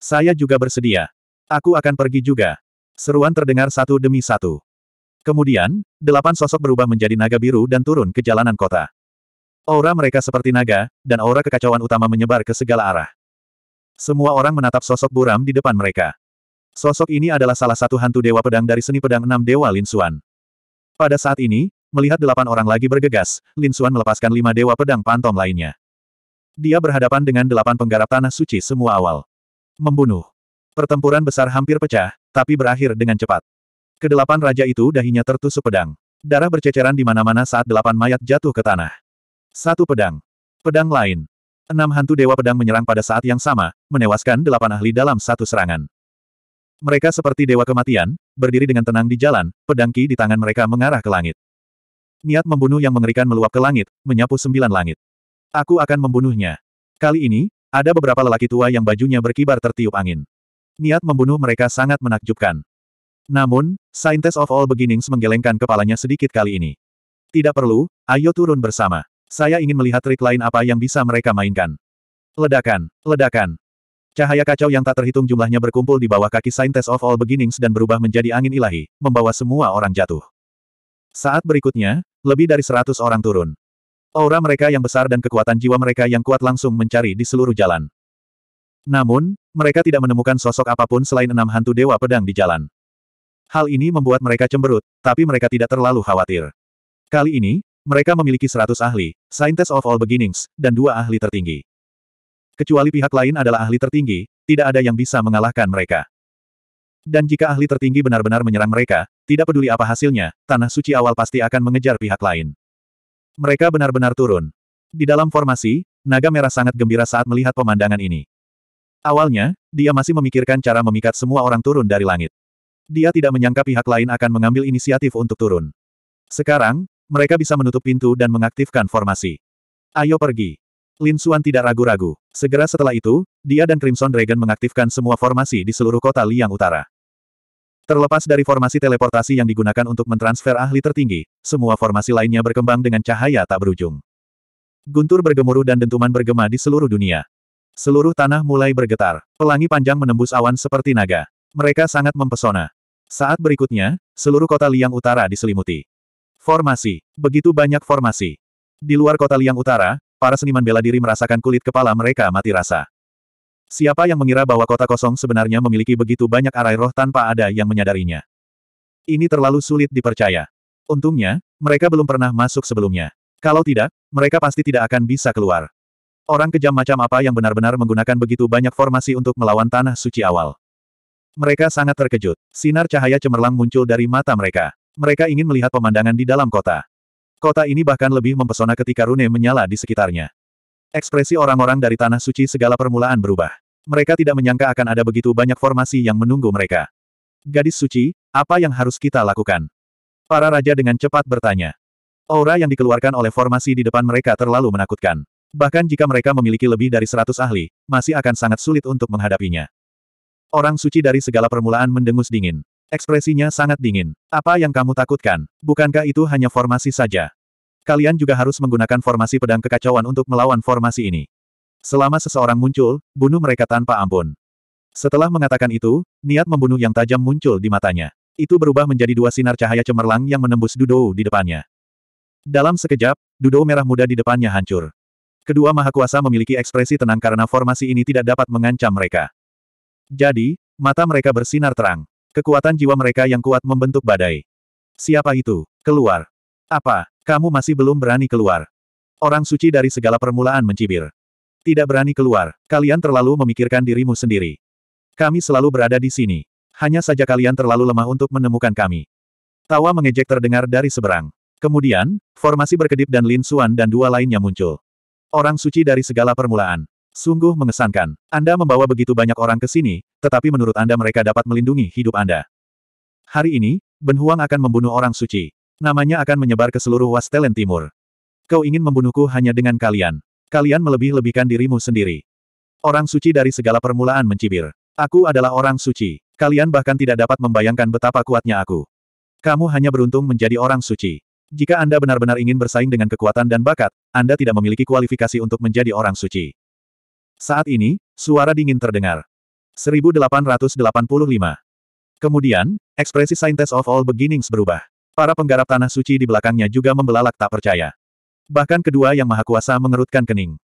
Saya juga bersedia. Aku akan pergi juga. Seruan terdengar satu demi satu. Kemudian, delapan sosok berubah menjadi naga biru dan turun ke jalanan kota. Aura mereka seperti naga, dan aura kekacauan utama menyebar ke segala arah. Semua orang menatap sosok buram di depan mereka. Sosok ini adalah salah satu hantu dewa pedang dari seni pedang enam dewa Lin Xuan. Pada saat ini, melihat delapan orang lagi bergegas, Lin Xuan melepaskan lima dewa pedang pantom lainnya. Dia berhadapan dengan delapan penggarap tanah suci semua awal. Membunuh. Pertempuran besar hampir pecah, tapi berakhir dengan cepat. Kedelapan raja itu dahinya tertusuk pedang. Darah berceceran di mana-mana saat delapan mayat jatuh ke tanah. Satu pedang. Pedang lain. Enam hantu dewa pedang menyerang pada saat yang sama, menewaskan delapan ahli dalam satu serangan. Mereka seperti dewa kematian, berdiri dengan tenang di jalan, pedang ki di tangan mereka mengarah ke langit. Niat membunuh yang mengerikan meluap ke langit, menyapu sembilan langit. Aku akan membunuhnya. Kali ini, ada beberapa lelaki tua yang bajunya berkibar tertiup angin. Niat membunuh mereka sangat menakjubkan. Namun, Scientist of All Beginnings menggelengkan kepalanya sedikit kali ini. Tidak perlu, ayo turun bersama. Saya ingin melihat trik lain apa yang bisa mereka mainkan. Ledakan, ledakan. Cahaya kacau yang tak terhitung jumlahnya berkumpul di bawah kaki Scientist of All Beginnings dan berubah menjadi angin ilahi, membawa semua orang jatuh. Saat berikutnya, lebih dari seratus orang turun. Aura mereka yang besar dan kekuatan jiwa mereka yang kuat langsung mencari di seluruh jalan. Namun, mereka tidak menemukan sosok apapun selain enam hantu dewa pedang di jalan. Hal ini membuat mereka cemberut, tapi mereka tidak terlalu khawatir. Kali ini, mereka memiliki seratus ahli, scientist of all beginnings, dan dua ahli tertinggi. Kecuali pihak lain adalah ahli tertinggi, tidak ada yang bisa mengalahkan mereka. Dan jika ahli tertinggi benar-benar menyerang mereka, tidak peduli apa hasilnya, Tanah Suci awal pasti akan mengejar pihak lain. Mereka benar-benar turun. Di dalam formasi, naga merah sangat gembira saat melihat pemandangan ini. Awalnya, dia masih memikirkan cara memikat semua orang turun dari langit. Dia tidak menyangka pihak lain akan mengambil inisiatif untuk turun. Sekarang, mereka bisa menutup pintu dan mengaktifkan formasi. Ayo pergi. Lin Xuan tidak ragu-ragu. Segera setelah itu, dia dan Crimson Dragon mengaktifkan semua formasi di seluruh kota Liang Utara. Terlepas dari formasi teleportasi yang digunakan untuk mentransfer ahli tertinggi, semua formasi lainnya berkembang dengan cahaya tak berujung. Guntur bergemuruh dan dentuman bergema di seluruh dunia. Seluruh tanah mulai bergetar. Pelangi panjang menembus awan seperti naga. Mereka sangat mempesona. Saat berikutnya, seluruh kota Liang Utara diselimuti. Formasi. Begitu banyak formasi. Di luar kota Liang Utara, para seniman bela diri merasakan kulit kepala mereka mati rasa. Siapa yang mengira bahwa kota kosong sebenarnya memiliki begitu banyak arai roh tanpa ada yang menyadarinya? Ini terlalu sulit dipercaya. Untungnya, mereka belum pernah masuk sebelumnya. Kalau tidak, mereka pasti tidak akan bisa keluar. Orang kejam macam apa yang benar-benar menggunakan begitu banyak formasi untuk melawan tanah suci awal? Mereka sangat terkejut. Sinar cahaya cemerlang muncul dari mata mereka. Mereka ingin melihat pemandangan di dalam kota. Kota ini bahkan lebih mempesona ketika rune menyala di sekitarnya. Ekspresi orang-orang dari tanah suci segala permulaan berubah. Mereka tidak menyangka akan ada begitu banyak formasi yang menunggu mereka. Gadis suci, apa yang harus kita lakukan? Para raja dengan cepat bertanya. Aura yang dikeluarkan oleh formasi di depan mereka terlalu menakutkan. Bahkan jika mereka memiliki lebih dari seratus ahli, masih akan sangat sulit untuk menghadapinya. Orang suci dari segala permulaan mendengus dingin. Ekspresinya sangat dingin. Apa yang kamu takutkan? Bukankah itu hanya formasi saja? Kalian juga harus menggunakan formasi pedang kekacauan untuk melawan formasi ini. Selama seseorang muncul, bunuh mereka tanpa ampun. Setelah mengatakan itu, niat membunuh yang tajam muncul di matanya. Itu berubah menjadi dua sinar cahaya cemerlang yang menembus Dudou di depannya. Dalam sekejap, Dudou merah muda di depannya hancur. Kedua maha kuasa memiliki ekspresi tenang karena formasi ini tidak dapat mengancam mereka. Jadi, mata mereka bersinar terang. Kekuatan jiwa mereka yang kuat membentuk badai. Siapa itu? Keluar. Apa? Kamu masih belum berani keluar. Orang suci dari segala permulaan mencibir. Tidak berani keluar, kalian terlalu memikirkan dirimu sendiri. Kami selalu berada di sini. Hanya saja kalian terlalu lemah untuk menemukan kami. Tawa mengejek terdengar dari seberang. Kemudian, formasi berkedip dan Lin Suan dan dua lainnya muncul. Orang suci dari segala permulaan. Sungguh mengesankan. Anda membawa begitu banyak orang ke sini, tetapi menurut Anda mereka dapat melindungi hidup Anda. Hari ini, Ben Huang akan membunuh orang suci. Namanya akan menyebar ke seluruh Wastelen Timur. Kau ingin membunuhku hanya dengan kalian. Kalian melebih-lebihkan dirimu sendiri. Orang suci dari segala permulaan mencibir. Aku adalah orang suci. Kalian bahkan tidak dapat membayangkan betapa kuatnya aku. Kamu hanya beruntung menjadi orang suci. Jika Anda benar-benar ingin bersaing dengan kekuatan dan bakat, Anda tidak memiliki kualifikasi untuk menjadi orang suci. Saat ini, suara dingin terdengar. 1885. Kemudian, ekspresi Scientist of All Beginnings berubah. Para penggarap tanah suci di belakangnya juga membelalak tak percaya. Bahkan kedua yang maha kuasa mengerutkan kening.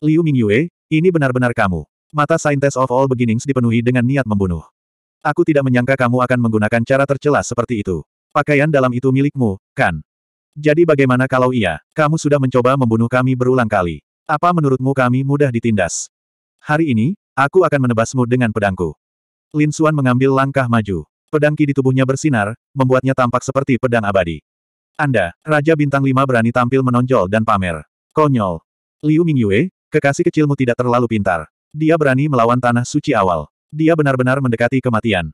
Liu Mingyue, ini benar-benar kamu. Mata Scientist of All Beginnings dipenuhi dengan niat membunuh. Aku tidak menyangka kamu akan menggunakan cara tercela seperti itu. Pakaian dalam itu milikmu, kan? Jadi bagaimana kalau iya, kamu sudah mencoba membunuh kami berulang kali. Apa menurutmu kami mudah ditindas? Hari ini, aku akan menebasmu dengan pedangku. Lin Xuan mengambil langkah maju. Pedang ki di tubuhnya bersinar, membuatnya tampak seperti pedang abadi. Anda, Raja Bintang Lima berani tampil menonjol dan pamer. Konyol. Liu Mingyue, kekasih kecilmu tidak terlalu pintar. Dia berani melawan tanah suci awal. Dia benar-benar mendekati kematian.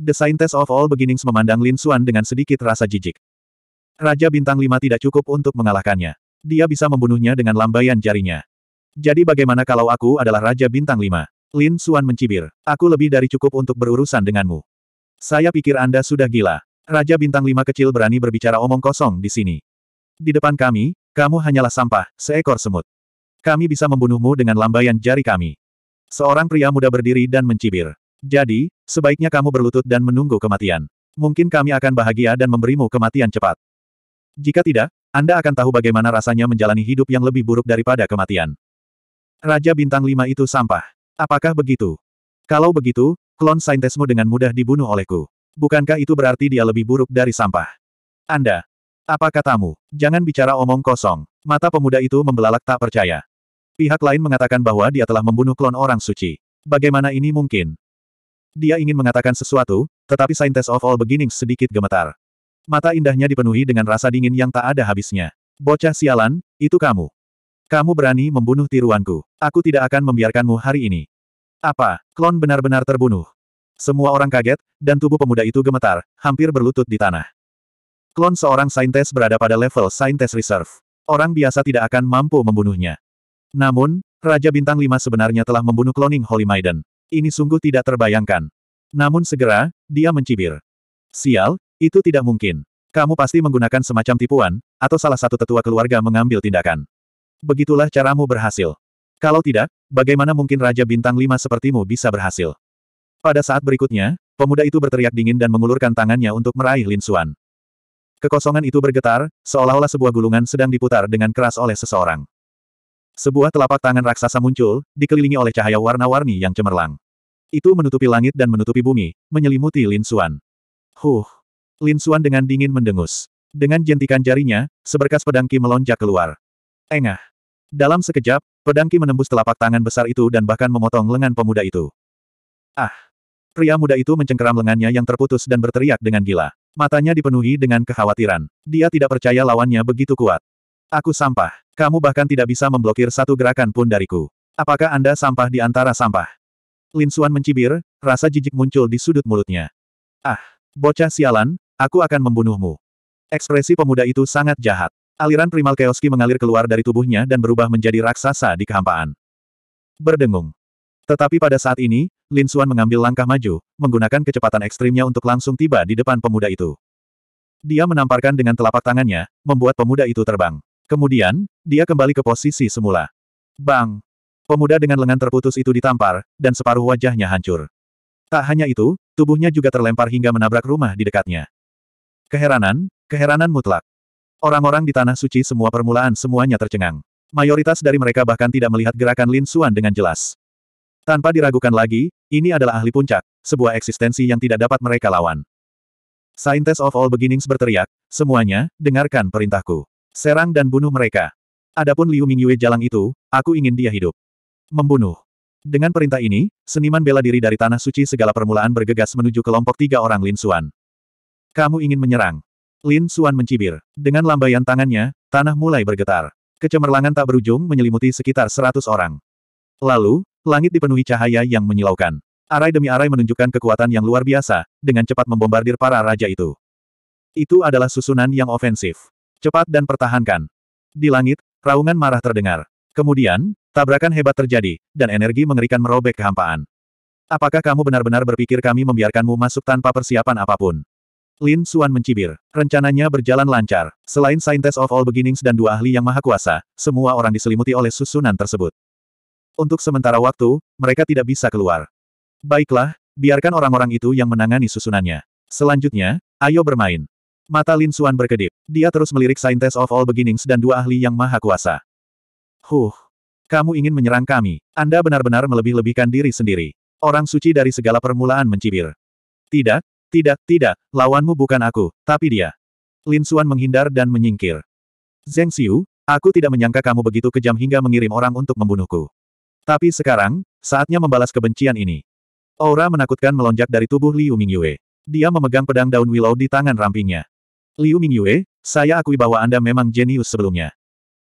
The Scientist of All Beginnings memandang Lin Xuan dengan sedikit rasa jijik. Raja Bintang Lima tidak cukup untuk mengalahkannya. Dia bisa membunuhnya dengan lambaian jarinya. Jadi bagaimana kalau aku adalah Raja Bintang Lima? Lin Xuan mencibir. Aku lebih dari cukup untuk berurusan denganmu. Saya pikir Anda sudah gila. Raja bintang lima kecil berani berbicara omong kosong di sini. Di depan kami, kamu hanyalah sampah, seekor semut. Kami bisa membunuhmu dengan lambaian jari kami. Seorang pria muda berdiri dan mencibir. Jadi, sebaiknya kamu berlutut dan menunggu kematian. Mungkin kami akan bahagia dan memberimu kematian cepat. Jika tidak, Anda akan tahu bagaimana rasanya menjalani hidup yang lebih buruk daripada kematian. Raja bintang lima itu sampah. Apakah begitu? Kalau begitu, klon saintesmu dengan mudah dibunuh olehku. Bukankah itu berarti dia lebih buruk dari sampah? Anda. Apa katamu? Jangan bicara omong kosong. Mata pemuda itu membelalak tak percaya. Pihak lain mengatakan bahwa dia telah membunuh klon orang suci. Bagaimana ini mungkin? Dia ingin mengatakan sesuatu, tetapi Saintes of All Beginnings sedikit gemetar. Mata indahnya dipenuhi dengan rasa dingin yang tak ada habisnya. Bocah sialan, itu kamu. Kamu berani membunuh tiruanku. Aku tidak akan membiarkanmu hari ini. Apa, klon benar-benar terbunuh? Semua orang kaget, dan tubuh pemuda itu gemetar, hampir berlutut di tanah. Klon seorang saintes berada pada level saintes reserve. Orang biasa tidak akan mampu membunuhnya. Namun, Raja Bintang 5 sebenarnya telah membunuh kloning Holy Maiden. Ini sungguh tidak terbayangkan. Namun segera, dia mencibir. Sial, itu tidak mungkin. Kamu pasti menggunakan semacam tipuan, atau salah satu tetua keluarga mengambil tindakan. Begitulah caramu berhasil. Kalau tidak, bagaimana mungkin Raja Bintang 5 sepertimu bisa berhasil? Pada saat berikutnya, pemuda itu berteriak dingin dan mengulurkan tangannya untuk meraih Lin Xuan. Kekosongan itu bergetar, seolah-olah sebuah gulungan sedang diputar dengan keras oleh seseorang. Sebuah telapak tangan raksasa muncul, dikelilingi oleh cahaya warna-warni yang cemerlang. Itu menutupi langit dan menutupi bumi, menyelimuti Lin Xuan. Huh! Lin Xuan dengan dingin mendengus. Dengan jentikan jarinya, seberkas pedang Qi melonjak keluar. Engah! Dalam sekejap, pedang Qi menembus telapak tangan besar itu dan bahkan memotong lengan pemuda itu. Ah! Pria muda itu mencengkeram lengannya yang terputus dan berteriak dengan gila. Matanya dipenuhi dengan kekhawatiran. Dia tidak percaya lawannya begitu kuat. Aku sampah. Kamu bahkan tidak bisa memblokir satu gerakan pun dariku. Apakah Anda sampah di antara sampah? Lin Xuan mencibir, rasa jijik muncul di sudut mulutnya. Ah, bocah sialan, aku akan membunuhmu. Ekspresi pemuda itu sangat jahat. Aliran primal keoski mengalir keluar dari tubuhnya dan berubah menjadi raksasa di kehampaan. Berdengung. Tetapi pada saat ini, Lin Xuan mengambil langkah maju, menggunakan kecepatan ekstrimnya untuk langsung tiba di depan pemuda itu. Dia menamparkan dengan telapak tangannya, membuat pemuda itu terbang. Kemudian, dia kembali ke posisi semula. Bang! Pemuda dengan lengan terputus itu ditampar, dan separuh wajahnya hancur. Tak hanya itu, tubuhnya juga terlempar hingga menabrak rumah di dekatnya. Keheranan, keheranan mutlak. Orang-orang di Tanah Suci semua permulaan semuanya tercengang. Mayoritas dari mereka bahkan tidak melihat gerakan Lin Xuan dengan jelas. Tanpa diragukan lagi, ini adalah ahli puncak, sebuah eksistensi yang tidak dapat mereka lawan. Scientist of all beginnings berteriak, semuanya, dengarkan perintahku. Serang dan bunuh mereka. Adapun Liu Mingyue Jalang itu, aku ingin dia hidup. Membunuh. Dengan perintah ini, seniman bela diri dari Tanah Suci segala permulaan bergegas menuju kelompok tiga orang Lin Xuan. Kamu ingin menyerang. Lin Xuan mencibir. Dengan lambaian tangannya, tanah mulai bergetar. Kecemerlangan tak berujung menyelimuti sekitar seratus orang. Lalu, Langit dipenuhi cahaya yang menyilaukan. Arai demi arai menunjukkan kekuatan yang luar biasa, dengan cepat membombardir para raja itu. Itu adalah susunan yang ofensif. Cepat dan pertahankan. Di langit, raungan marah terdengar. Kemudian, tabrakan hebat terjadi, dan energi mengerikan merobek kehampaan. Apakah kamu benar-benar berpikir kami membiarkanmu masuk tanpa persiapan apapun? Lin Suan mencibir. Rencananya berjalan lancar. Selain Scientist of All Beginnings dan dua ahli yang maha kuasa, semua orang diselimuti oleh susunan tersebut. Untuk sementara waktu, mereka tidak bisa keluar. Baiklah, biarkan orang-orang itu yang menangani susunannya. Selanjutnya, ayo bermain. Mata Lin Xuan berkedip. Dia terus melirik Scientist of All Beginnings dan dua ahli yang maha kuasa. Huh. Kamu ingin menyerang kami. Anda benar-benar melebih-lebihkan diri sendiri. Orang suci dari segala permulaan mencibir. Tidak, tidak, tidak, lawanmu bukan aku, tapi dia. Lin Xuan menghindar dan menyingkir. Zheng Xiu, aku tidak menyangka kamu begitu kejam hingga mengirim orang untuk membunuhku. Tapi sekarang, saatnya membalas kebencian ini. Aura menakutkan melonjak dari tubuh Liu Mingyue. Dia memegang pedang daun willow di tangan rampingnya. Liu Mingyue, saya akui bahwa Anda memang jenius sebelumnya.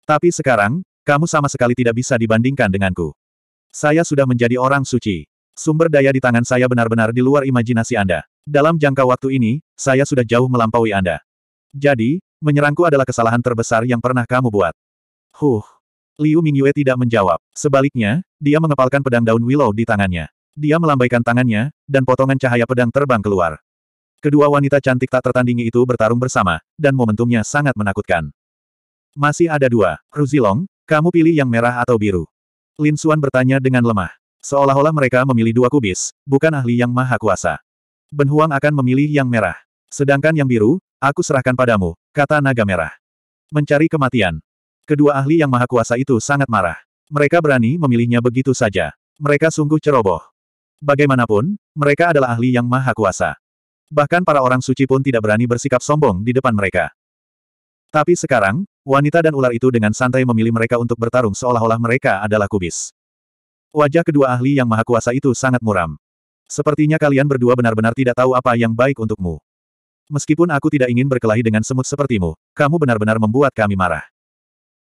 Tapi sekarang, kamu sama sekali tidak bisa dibandingkan denganku. Saya sudah menjadi orang suci. Sumber daya di tangan saya benar-benar di luar imajinasi Anda. Dalam jangka waktu ini, saya sudah jauh melampaui Anda. Jadi, menyerangku adalah kesalahan terbesar yang pernah kamu buat. Huh. Liu Mingyue tidak menjawab. Sebaliknya, dia mengepalkan pedang daun willow di tangannya. Dia melambaikan tangannya, dan potongan cahaya pedang terbang keluar. Kedua wanita cantik tak tertandingi itu bertarung bersama, dan momentumnya sangat menakutkan. Masih ada dua. Ruzilong, kamu pilih yang merah atau biru? Lin Suan bertanya dengan lemah. Seolah-olah mereka memilih dua kubis, bukan ahli yang maha kuasa. Ben Huang akan memilih yang merah. Sedangkan yang biru, aku serahkan padamu, kata naga merah. Mencari kematian. Kedua ahli yang maha kuasa itu sangat marah. Mereka berani memilihnya begitu saja. Mereka sungguh ceroboh. Bagaimanapun, mereka adalah ahli yang maha kuasa. Bahkan para orang suci pun tidak berani bersikap sombong di depan mereka. Tapi sekarang, wanita dan ular itu dengan santai memilih mereka untuk bertarung seolah-olah mereka adalah kubis. Wajah kedua ahli yang maha kuasa itu sangat muram. Sepertinya kalian berdua benar-benar tidak tahu apa yang baik untukmu. Meskipun aku tidak ingin berkelahi dengan semut sepertimu, kamu benar-benar membuat kami marah.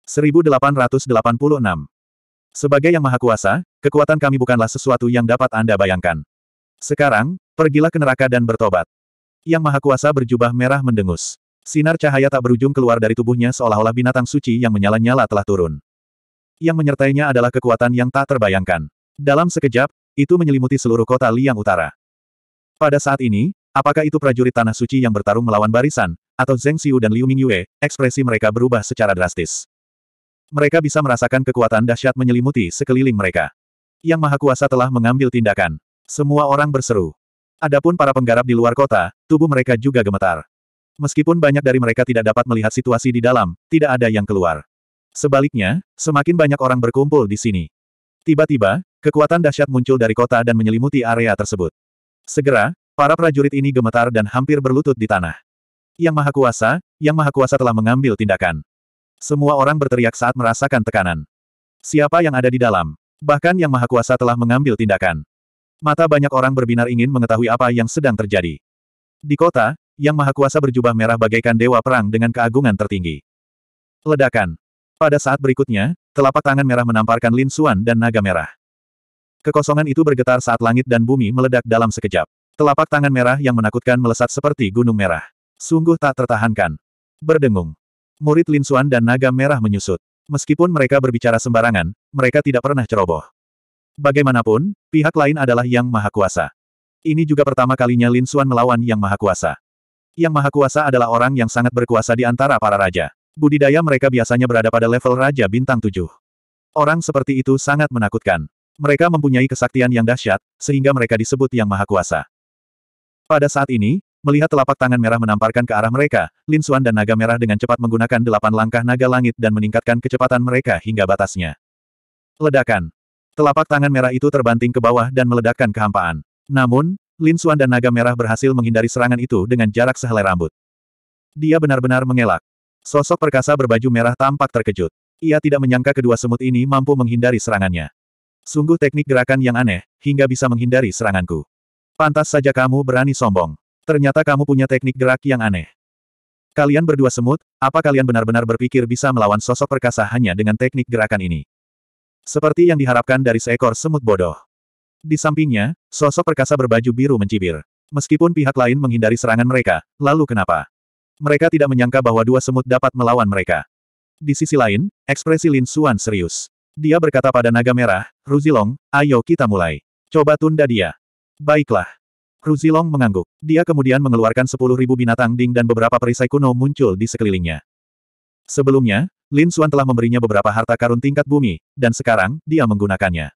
1886. Sebagai yang maha kuasa, kekuatan kami bukanlah sesuatu yang dapat Anda bayangkan. Sekarang, pergilah ke neraka dan bertobat. Yang maha kuasa berjubah merah mendengus. Sinar cahaya tak berujung keluar dari tubuhnya seolah-olah binatang suci yang menyala-nyala telah turun. Yang menyertainya adalah kekuatan yang tak terbayangkan. Dalam sekejap, itu menyelimuti seluruh kota Liang Utara. Pada saat ini, apakah itu prajurit Tanah Suci yang bertarung melawan barisan, atau Zheng Xiu dan Liu Mingyue, ekspresi mereka berubah secara drastis. Mereka bisa merasakan kekuatan dahsyat menyelimuti sekeliling mereka. Yang Maha Kuasa telah mengambil tindakan. Semua orang berseru. Adapun para penggarap di luar kota, tubuh mereka juga gemetar. Meskipun banyak dari mereka tidak dapat melihat situasi di dalam, tidak ada yang keluar. Sebaliknya, semakin banyak orang berkumpul di sini. Tiba-tiba, kekuatan dahsyat muncul dari kota dan menyelimuti area tersebut. Segera, para prajurit ini gemetar dan hampir berlutut di tanah. Yang Maha Kuasa, Yang Maha Kuasa telah mengambil tindakan. Semua orang berteriak saat merasakan tekanan. Siapa yang ada di dalam? Bahkan Yang Maha Kuasa telah mengambil tindakan. Mata banyak orang berbinar ingin mengetahui apa yang sedang terjadi. Di kota, Yang Maha Kuasa berjubah merah bagaikan dewa perang dengan keagungan tertinggi. Ledakan. Pada saat berikutnya, telapak tangan merah menamparkan Lin Suan dan naga merah. Kekosongan itu bergetar saat langit dan bumi meledak dalam sekejap. Telapak tangan merah yang menakutkan melesat seperti gunung merah. Sungguh tak tertahankan. Berdengung. Murid Lin Xuan dan naga merah menyusut. Meskipun mereka berbicara sembarangan, mereka tidak pernah ceroboh. Bagaimanapun, pihak lain adalah Yang Maha Kuasa. Ini juga pertama kalinya Lin Xuan melawan Yang Maha Kuasa. Yang Maha Kuasa adalah orang yang sangat berkuasa di antara para raja. Budidaya mereka biasanya berada pada level Raja Bintang 7. Orang seperti itu sangat menakutkan. Mereka mempunyai kesaktian yang dahsyat, sehingga mereka disebut Yang Maha Kuasa. Pada saat ini, Melihat telapak tangan merah menamparkan ke arah mereka, Lin Xuan dan naga merah dengan cepat menggunakan delapan langkah naga langit dan meningkatkan kecepatan mereka hingga batasnya. Ledakan. Telapak tangan merah itu terbanting ke bawah dan meledakkan kehampaan. Namun, Lin Xuan dan naga merah berhasil menghindari serangan itu dengan jarak sehelai rambut. Dia benar-benar mengelak. Sosok perkasa berbaju merah tampak terkejut. Ia tidak menyangka kedua semut ini mampu menghindari serangannya. Sungguh teknik gerakan yang aneh, hingga bisa menghindari seranganku. Pantas saja kamu berani sombong. Ternyata kamu punya teknik gerak yang aneh. Kalian berdua semut, apa kalian benar-benar berpikir bisa melawan sosok perkasa hanya dengan teknik gerakan ini? Seperti yang diharapkan dari seekor semut bodoh. Di sampingnya, sosok perkasa berbaju biru mencibir. Meskipun pihak lain menghindari serangan mereka, lalu kenapa? Mereka tidak menyangka bahwa dua semut dapat melawan mereka. Di sisi lain, ekspresi Lin Suan serius. Dia berkata pada naga merah, Ruzilong, ayo kita mulai. Coba tunda dia. Baiklah. Ruzilong mengangguk. Dia kemudian mengeluarkan sepuluh ribu binatang ding dan beberapa perisai kuno muncul di sekelilingnya. Sebelumnya, Lin Xuan telah memberinya beberapa harta karun tingkat bumi, dan sekarang, dia menggunakannya.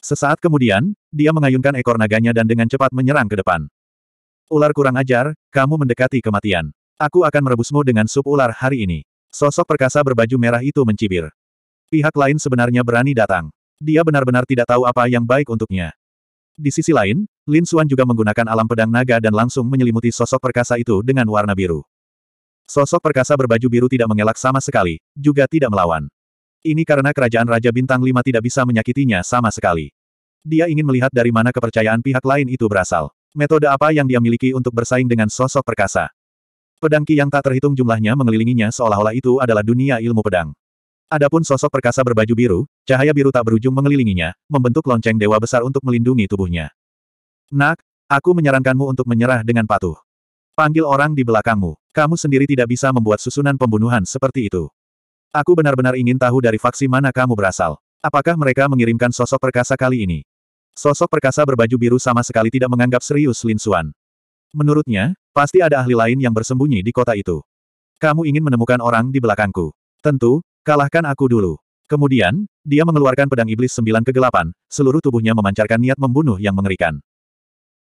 Sesaat kemudian, dia mengayunkan ekor naganya dan dengan cepat menyerang ke depan. Ular kurang ajar, kamu mendekati kematian. Aku akan merebusmu dengan sup ular hari ini. Sosok perkasa berbaju merah itu mencibir. Pihak lain sebenarnya berani datang. Dia benar-benar tidak tahu apa yang baik untuknya. Di sisi lain, Lin Xuan juga menggunakan alam pedang naga dan langsung menyelimuti sosok perkasa itu dengan warna biru. Sosok perkasa berbaju biru tidak mengelak sama sekali, juga tidak melawan. Ini karena kerajaan Raja Bintang lima tidak bisa menyakitinya sama sekali. Dia ingin melihat dari mana kepercayaan pihak lain itu berasal. Metode apa yang dia miliki untuk bersaing dengan sosok perkasa. Pedang Ki yang tak terhitung jumlahnya mengelilinginya seolah-olah itu adalah dunia ilmu pedang. Adapun sosok perkasa berbaju biru, cahaya biru tak berujung mengelilinginya, membentuk lonceng dewa besar untuk melindungi tubuhnya. Nak, aku menyarankanmu untuk menyerah dengan patuh. Panggil orang di belakangmu. Kamu sendiri tidak bisa membuat susunan pembunuhan seperti itu. Aku benar-benar ingin tahu dari faksi mana kamu berasal. Apakah mereka mengirimkan sosok perkasa kali ini? Sosok perkasa berbaju biru sama sekali tidak menganggap serius Lin Xuan. Menurutnya, pasti ada ahli lain yang bersembunyi di kota itu. Kamu ingin menemukan orang di belakangku. Tentu, kalahkan aku dulu. Kemudian, dia mengeluarkan pedang iblis sembilan kegelapan, seluruh tubuhnya memancarkan niat membunuh yang mengerikan.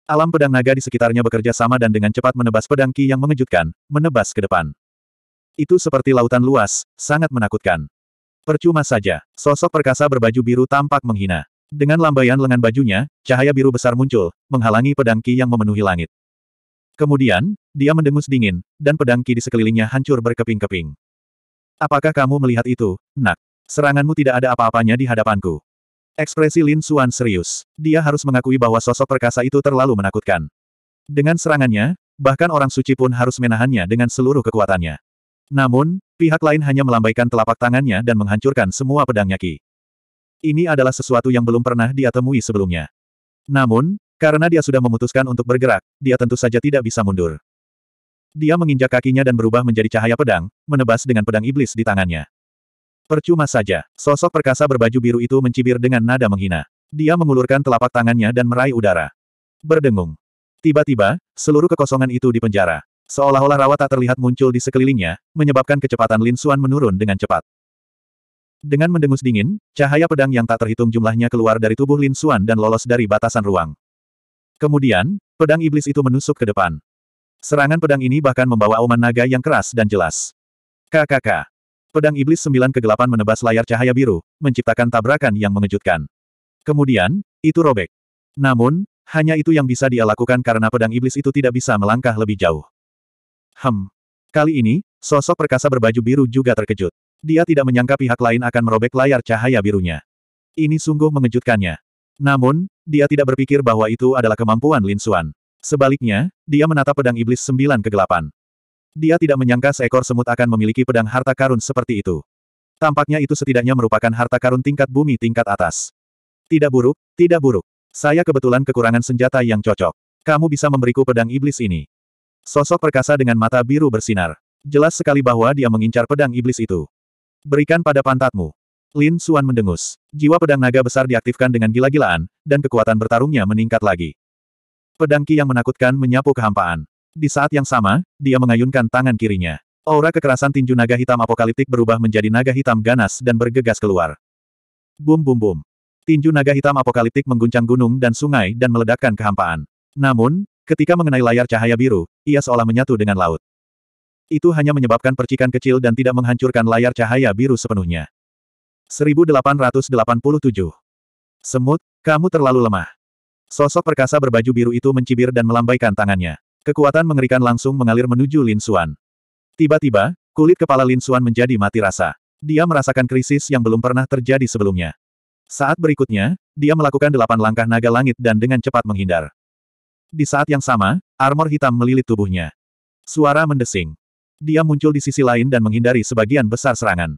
Alam pedang naga di sekitarnya bekerja sama dan dengan cepat menebas pedang Ki yang mengejutkan, menebas ke depan. Itu seperti lautan luas, sangat menakutkan. Percuma saja, sosok perkasa berbaju biru tampak menghina. Dengan lambaian lengan bajunya, cahaya biru besar muncul, menghalangi pedang Ki yang memenuhi langit. Kemudian, dia mendengus dingin, dan pedang Ki di sekelilingnya hancur berkeping-keping. Apakah kamu melihat itu, nak? Seranganmu tidak ada apa-apanya di hadapanku. Ekspresi Lin Xuan serius. Dia harus mengakui bahwa sosok perkasa itu terlalu menakutkan. Dengan serangannya, bahkan orang suci pun harus menahannya dengan seluruh kekuatannya. Namun, pihak lain hanya melambaikan telapak tangannya dan menghancurkan semua pedangnya Ki. Ini adalah sesuatu yang belum pernah dia temui sebelumnya. Namun, karena dia sudah memutuskan untuk bergerak, dia tentu saja tidak bisa mundur. Dia menginjak kakinya dan berubah menjadi cahaya pedang, menebas dengan pedang iblis di tangannya. Percuma saja, sosok perkasa berbaju biru itu mencibir dengan nada menghina. Dia mengulurkan telapak tangannya dan meraih udara. Berdengung. Tiba-tiba, seluruh kekosongan itu dipenjara. Seolah-olah rawa tak terlihat muncul di sekelilingnya, menyebabkan kecepatan Lin Suan menurun dengan cepat. Dengan mendengus dingin, cahaya pedang yang tak terhitung jumlahnya keluar dari tubuh Lin Suan dan lolos dari batasan ruang. Kemudian, pedang iblis itu menusuk ke depan. Serangan pedang ini bahkan membawa auman naga yang keras dan jelas. kakak Pedang Iblis Sembilan Kegelapan menebas layar cahaya biru, menciptakan tabrakan yang mengejutkan. Kemudian, itu robek. Namun, hanya itu yang bisa dia lakukan karena pedang iblis itu tidak bisa melangkah lebih jauh. Hem. Kali ini, sosok perkasa berbaju biru juga terkejut. Dia tidak menyangka pihak lain akan merobek layar cahaya birunya. Ini sungguh mengejutkannya. Namun, dia tidak berpikir bahwa itu adalah kemampuan Lin Suan. Sebaliknya, dia menatap pedang iblis sembilan kegelapan. Dia tidak menyangka seekor semut akan memiliki pedang harta karun seperti itu. Tampaknya itu setidaknya merupakan harta karun tingkat bumi tingkat atas. Tidak buruk, tidak buruk. Saya kebetulan kekurangan senjata yang cocok. Kamu bisa memberiku pedang iblis ini. Sosok perkasa dengan mata biru bersinar. Jelas sekali bahwa dia mengincar pedang iblis itu. Berikan pada pantatmu. Lin Suan mendengus. Jiwa pedang naga besar diaktifkan dengan gila-gilaan, dan kekuatan bertarungnya meningkat lagi. Pedang Ki yang menakutkan menyapu kehampaan. Di saat yang sama, dia mengayunkan tangan kirinya. Aura kekerasan tinju naga hitam apokaliptik berubah menjadi naga hitam ganas dan bergegas keluar. Bum bum bum. Tinju naga hitam apokaliptik mengguncang gunung dan sungai dan meledakkan kehampaan. Namun, ketika mengenai layar cahaya biru, ia seolah menyatu dengan laut. Itu hanya menyebabkan percikan kecil dan tidak menghancurkan layar cahaya biru sepenuhnya. 1887. Semut, kamu terlalu lemah. Sosok perkasa berbaju biru itu mencibir dan melambaikan tangannya. Kekuatan mengerikan langsung mengalir menuju Lin Xuan. Tiba-tiba, kulit kepala Lin Xuan menjadi mati rasa. Dia merasakan krisis yang belum pernah terjadi sebelumnya. Saat berikutnya, dia melakukan delapan langkah naga langit dan dengan cepat menghindar. Di saat yang sama, armor hitam melilit tubuhnya. Suara mendesing. Dia muncul di sisi lain dan menghindari sebagian besar serangan.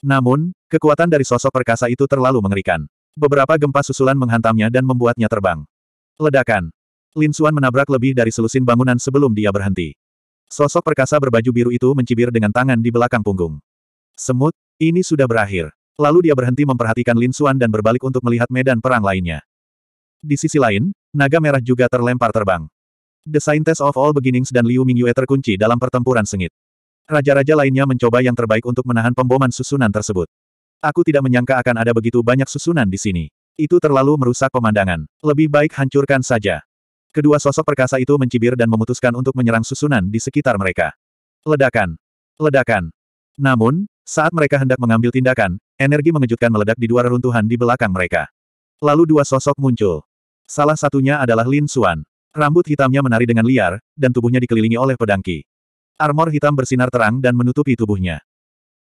Namun, kekuatan dari sosok perkasa itu terlalu mengerikan. Beberapa gempa susulan menghantamnya dan membuatnya terbang. Ledakan. Lin Xuan menabrak lebih dari selusin bangunan sebelum dia berhenti. Sosok perkasa berbaju biru itu mencibir dengan tangan di belakang punggung. Semut, ini sudah berakhir. Lalu dia berhenti memperhatikan Lin Xuan dan berbalik untuk melihat medan perang lainnya. Di sisi lain, naga merah juga terlempar terbang. The Scientist of All Beginnings dan Liu Mingyue terkunci dalam pertempuran sengit. Raja-raja lainnya mencoba yang terbaik untuk menahan pemboman susunan tersebut. Aku tidak menyangka akan ada begitu banyak susunan di sini. Itu terlalu merusak pemandangan. Lebih baik hancurkan saja. Kedua sosok perkasa itu mencibir dan memutuskan untuk menyerang susunan di sekitar mereka. Ledakan! Ledakan! Namun, saat mereka hendak mengambil tindakan, energi mengejutkan meledak di dua reruntuhan di belakang mereka. Lalu dua sosok muncul. Salah satunya adalah Lin Xuan. Rambut hitamnya menari dengan liar, dan tubuhnya dikelilingi oleh pedangki. Armor hitam bersinar terang dan menutupi tubuhnya.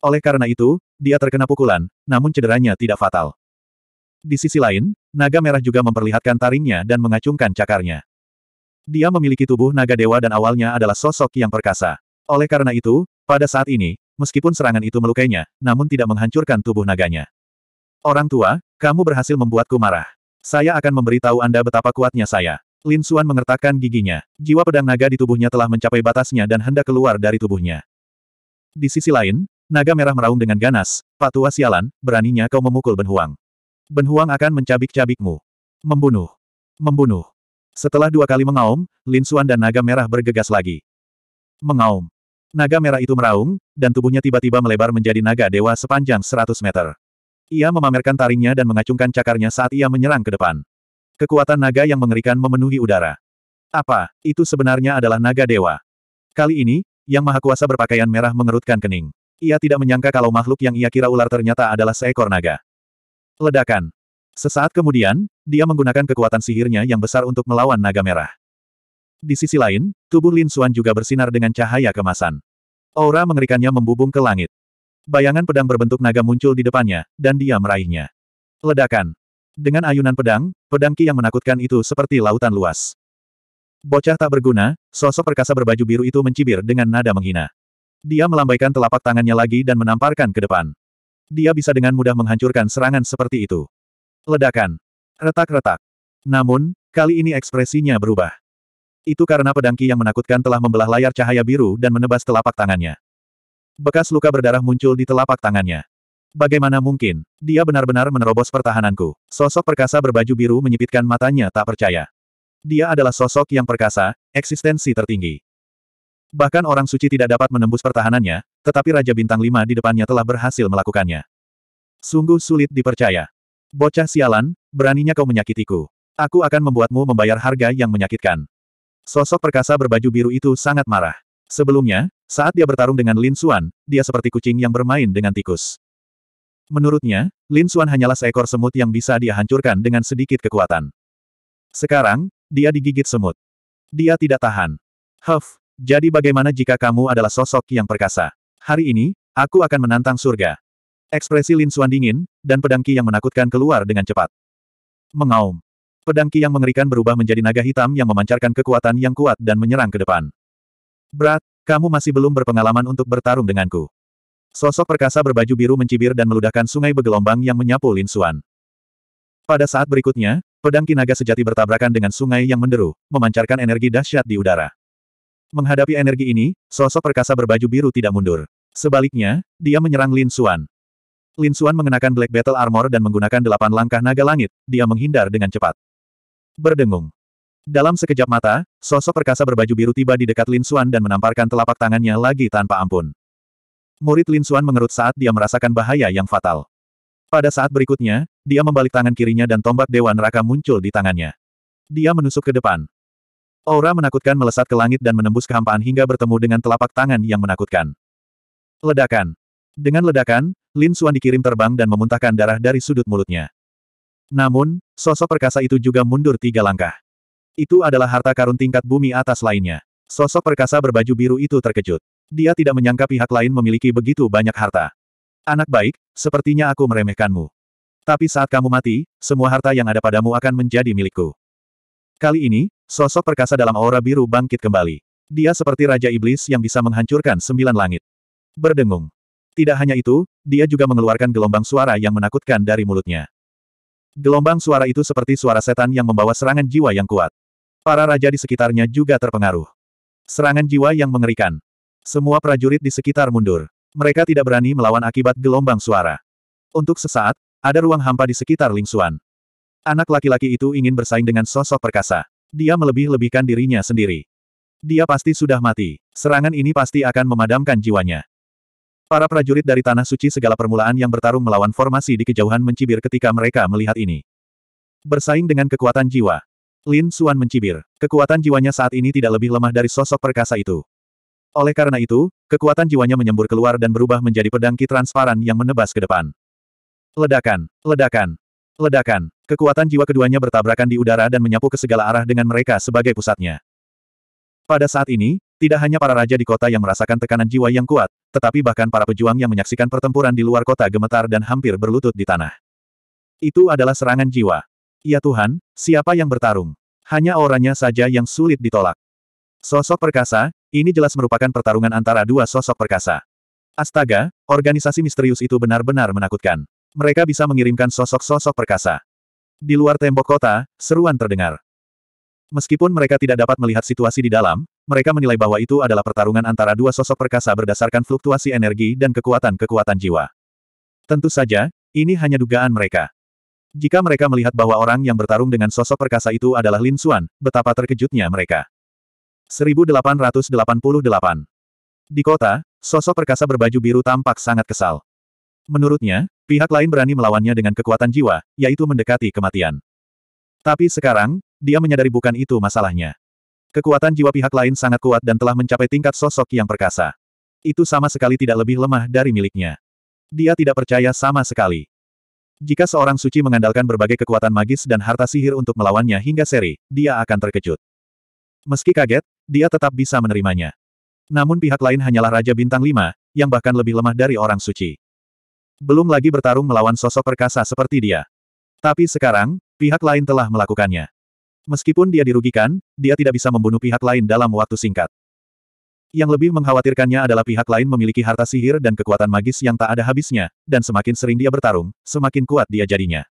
Oleh karena itu, dia terkena pukulan, namun cederanya tidak fatal. Di sisi lain, naga merah juga memperlihatkan taringnya dan mengacungkan cakarnya. Dia memiliki tubuh naga dewa dan awalnya adalah sosok yang perkasa. Oleh karena itu, pada saat ini, meskipun serangan itu melukainya, namun tidak menghancurkan tubuh naganya. Orang tua, kamu berhasil membuatku marah. Saya akan memberitahu Anda betapa kuatnya saya. Lin Xuan mengertakkan giginya. Jiwa pedang naga di tubuhnya telah mencapai batasnya dan hendak keluar dari tubuhnya. Di sisi lain, naga merah meraung dengan ganas. Pak tua sialan, beraninya kau memukul Ben Huang. Ben Huang akan mencabik-cabikmu. Membunuh. Membunuh. Setelah dua kali mengaum, Lin Suan dan naga merah bergegas lagi. Mengaum. Naga merah itu meraung, dan tubuhnya tiba-tiba melebar menjadi naga dewa sepanjang 100 meter. Ia memamerkan taringnya dan mengacungkan cakarnya saat ia menyerang ke depan. Kekuatan naga yang mengerikan memenuhi udara. Apa, itu sebenarnya adalah naga dewa. Kali ini, Yang Maha Kuasa berpakaian merah mengerutkan kening. Ia tidak menyangka kalau makhluk yang ia kira ular ternyata adalah seekor naga. Ledakan. Sesaat kemudian, dia menggunakan kekuatan sihirnya yang besar untuk melawan naga merah. Di sisi lain, tubuh Lin Xuan juga bersinar dengan cahaya kemasan. Aura mengerikannya membubung ke langit. Bayangan pedang berbentuk naga muncul di depannya, dan dia meraihnya. Ledakan. Dengan ayunan pedang, pedang Ki yang menakutkan itu seperti lautan luas. Bocah tak berguna, sosok perkasa berbaju biru itu mencibir dengan nada menghina. Dia melambaikan telapak tangannya lagi dan menamparkan ke depan. Dia bisa dengan mudah menghancurkan serangan seperti itu. Ledakan. Retak-retak. Namun, kali ini ekspresinya berubah. Itu karena pedangki yang menakutkan telah membelah layar cahaya biru dan menebas telapak tangannya. Bekas luka berdarah muncul di telapak tangannya. Bagaimana mungkin? Dia benar-benar menerobos pertahananku. Sosok perkasa berbaju biru menyipitkan matanya tak percaya. Dia adalah sosok yang perkasa, eksistensi tertinggi. Bahkan orang suci tidak dapat menembus pertahanannya, tetapi Raja Bintang Lima di depannya telah berhasil melakukannya. Sungguh sulit dipercaya. Bocah sialan, beraninya kau menyakitiku. Aku akan membuatmu membayar harga yang menyakitkan. Sosok perkasa berbaju biru itu sangat marah. Sebelumnya, saat dia bertarung dengan Lin Xuan, dia seperti kucing yang bermain dengan tikus. Menurutnya, Lin Xuan hanyalah seekor semut yang bisa dia hancurkan dengan sedikit kekuatan. Sekarang, dia digigit semut. Dia tidak tahan. Huff, jadi bagaimana jika kamu adalah sosok yang perkasa? Hari ini, aku akan menantang surga. Ekspresi Lin Suan dingin, dan pedang Qi yang menakutkan keluar dengan cepat. Mengaum. Pedang Qi yang mengerikan berubah menjadi naga hitam yang memancarkan kekuatan yang kuat dan menyerang ke depan. Berat, kamu masih belum berpengalaman untuk bertarung denganku. Sosok perkasa berbaju biru mencibir dan meludahkan sungai bergelombang yang menyapu Lin Suan. Pada saat berikutnya, pedang naga sejati bertabrakan dengan sungai yang menderu, memancarkan energi dahsyat di udara. Menghadapi energi ini, sosok perkasa berbaju biru tidak mundur. Sebaliknya, dia menyerang Lin Suan. Lin Xuan mengenakan Black Battle Armor dan menggunakan delapan langkah naga langit, dia menghindar dengan cepat. Berdengung. Dalam sekejap mata, sosok perkasa berbaju biru tiba di dekat Lin Xuan dan menamparkan telapak tangannya lagi tanpa ampun. Murid Lin Xuan mengerut saat dia merasakan bahaya yang fatal. Pada saat berikutnya, dia membalik tangan kirinya dan tombak Dewa Neraka muncul di tangannya. Dia menusuk ke depan. Aura menakutkan melesat ke langit dan menembus kehampaan hingga bertemu dengan telapak tangan yang menakutkan. Ledakan. Dengan ledakan, Lin Xuan dikirim terbang dan memuntahkan darah dari sudut mulutnya. Namun, sosok perkasa itu juga mundur tiga langkah. Itu adalah harta karun tingkat bumi atas lainnya. Sosok perkasa berbaju biru itu terkejut. Dia tidak menyangka pihak lain memiliki begitu banyak harta. Anak baik, sepertinya aku meremehkanmu. Tapi saat kamu mati, semua harta yang ada padamu akan menjadi milikku. Kali ini, sosok perkasa dalam aura biru bangkit kembali. Dia seperti Raja Iblis yang bisa menghancurkan sembilan langit. Berdengung. Tidak hanya itu, dia juga mengeluarkan gelombang suara yang menakutkan dari mulutnya. Gelombang suara itu seperti suara setan yang membawa serangan jiwa yang kuat. Para raja di sekitarnya juga terpengaruh. Serangan jiwa yang mengerikan. Semua prajurit di sekitar mundur. Mereka tidak berani melawan akibat gelombang suara. Untuk sesaat, ada ruang hampa di sekitar Lingsuan. Anak laki-laki itu ingin bersaing dengan sosok perkasa. Dia melebih-lebihkan dirinya sendiri. Dia pasti sudah mati. Serangan ini pasti akan memadamkan jiwanya. Para prajurit dari Tanah Suci segala permulaan yang bertarung melawan formasi di kejauhan mencibir ketika mereka melihat ini. Bersaing dengan kekuatan jiwa. Lin Suan mencibir. Kekuatan jiwanya saat ini tidak lebih lemah dari sosok perkasa itu. Oleh karena itu, kekuatan jiwanya menyembur keluar dan berubah menjadi pedang ki transparan yang menebas ke depan. Ledakan, ledakan, ledakan. Kekuatan jiwa keduanya bertabrakan di udara dan menyapu ke segala arah dengan mereka sebagai pusatnya. Pada saat ini, tidak hanya para raja di kota yang merasakan tekanan jiwa yang kuat, tetapi bahkan para pejuang yang menyaksikan pertempuran di luar kota gemetar dan hampir berlutut di tanah. Itu adalah serangan jiwa. Ya Tuhan, siapa yang bertarung? Hanya orangnya saja yang sulit ditolak. Sosok perkasa, ini jelas merupakan pertarungan antara dua sosok perkasa. Astaga, organisasi misterius itu benar-benar menakutkan. Mereka bisa mengirimkan sosok-sosok perkasa. Di luar tembok kota, seruan terdengar. Meskipun mereka tidak dapat melihat situasi di dalam, mereka menilai bahwa itu adalah pertarungan antara dua sosok perkasa berdasarkan fluktuasi energi dan kekuatan-kekuatan jiwa. Tentu saja, ini hanya dugaan mereka. Jika mereka melihat bahwa orang yang bertarung dengan sosok perkasa itu adalah Lin Xuan, betapa terkejutnya mereka. 1888 Di kota, sosok perkasa berbaju biru tampak sangat kesal. Menurutnya, pihak lain berani melawannya dengan kekuatan jiwa, yaitu mendekati kematian. Tapi sekarang, dia menyadari bukan itu masalahnya. Kekuatan jiwa pihak lain sangat kuat dan telah mencapai tingkat sosok yang perkasa. Itu sama sekali tidak lebih lemah dari miliknya. Dia tidak percaya sama sekali. Jika seorang suci mengandalkan berbagai kekuatan magis dan harta sihir untuk melawannya hingga seri, dia akan terkejut. Meski kaget, dia tetap bisa menerimanya. Namun pihak lain hanyalah Raja Bintang Lima, yang bahkan lebih lemah dari orang suci. Belum lagi bertarung melawan sosok perkasa seperti dia. Tapi sekarang, pihak lain telah melakukannya. Meskipun dia dirugikan, dia tidak bisa membunuh pihak lain dalam waktu singkat. Yang lebih mengkhawatirkannya adalah pihak lain memiliki harta sihir dan kekuatan magis yang tak ada habisnya, dan semakin sering dia bertarung, semakin kuat dia jadinya.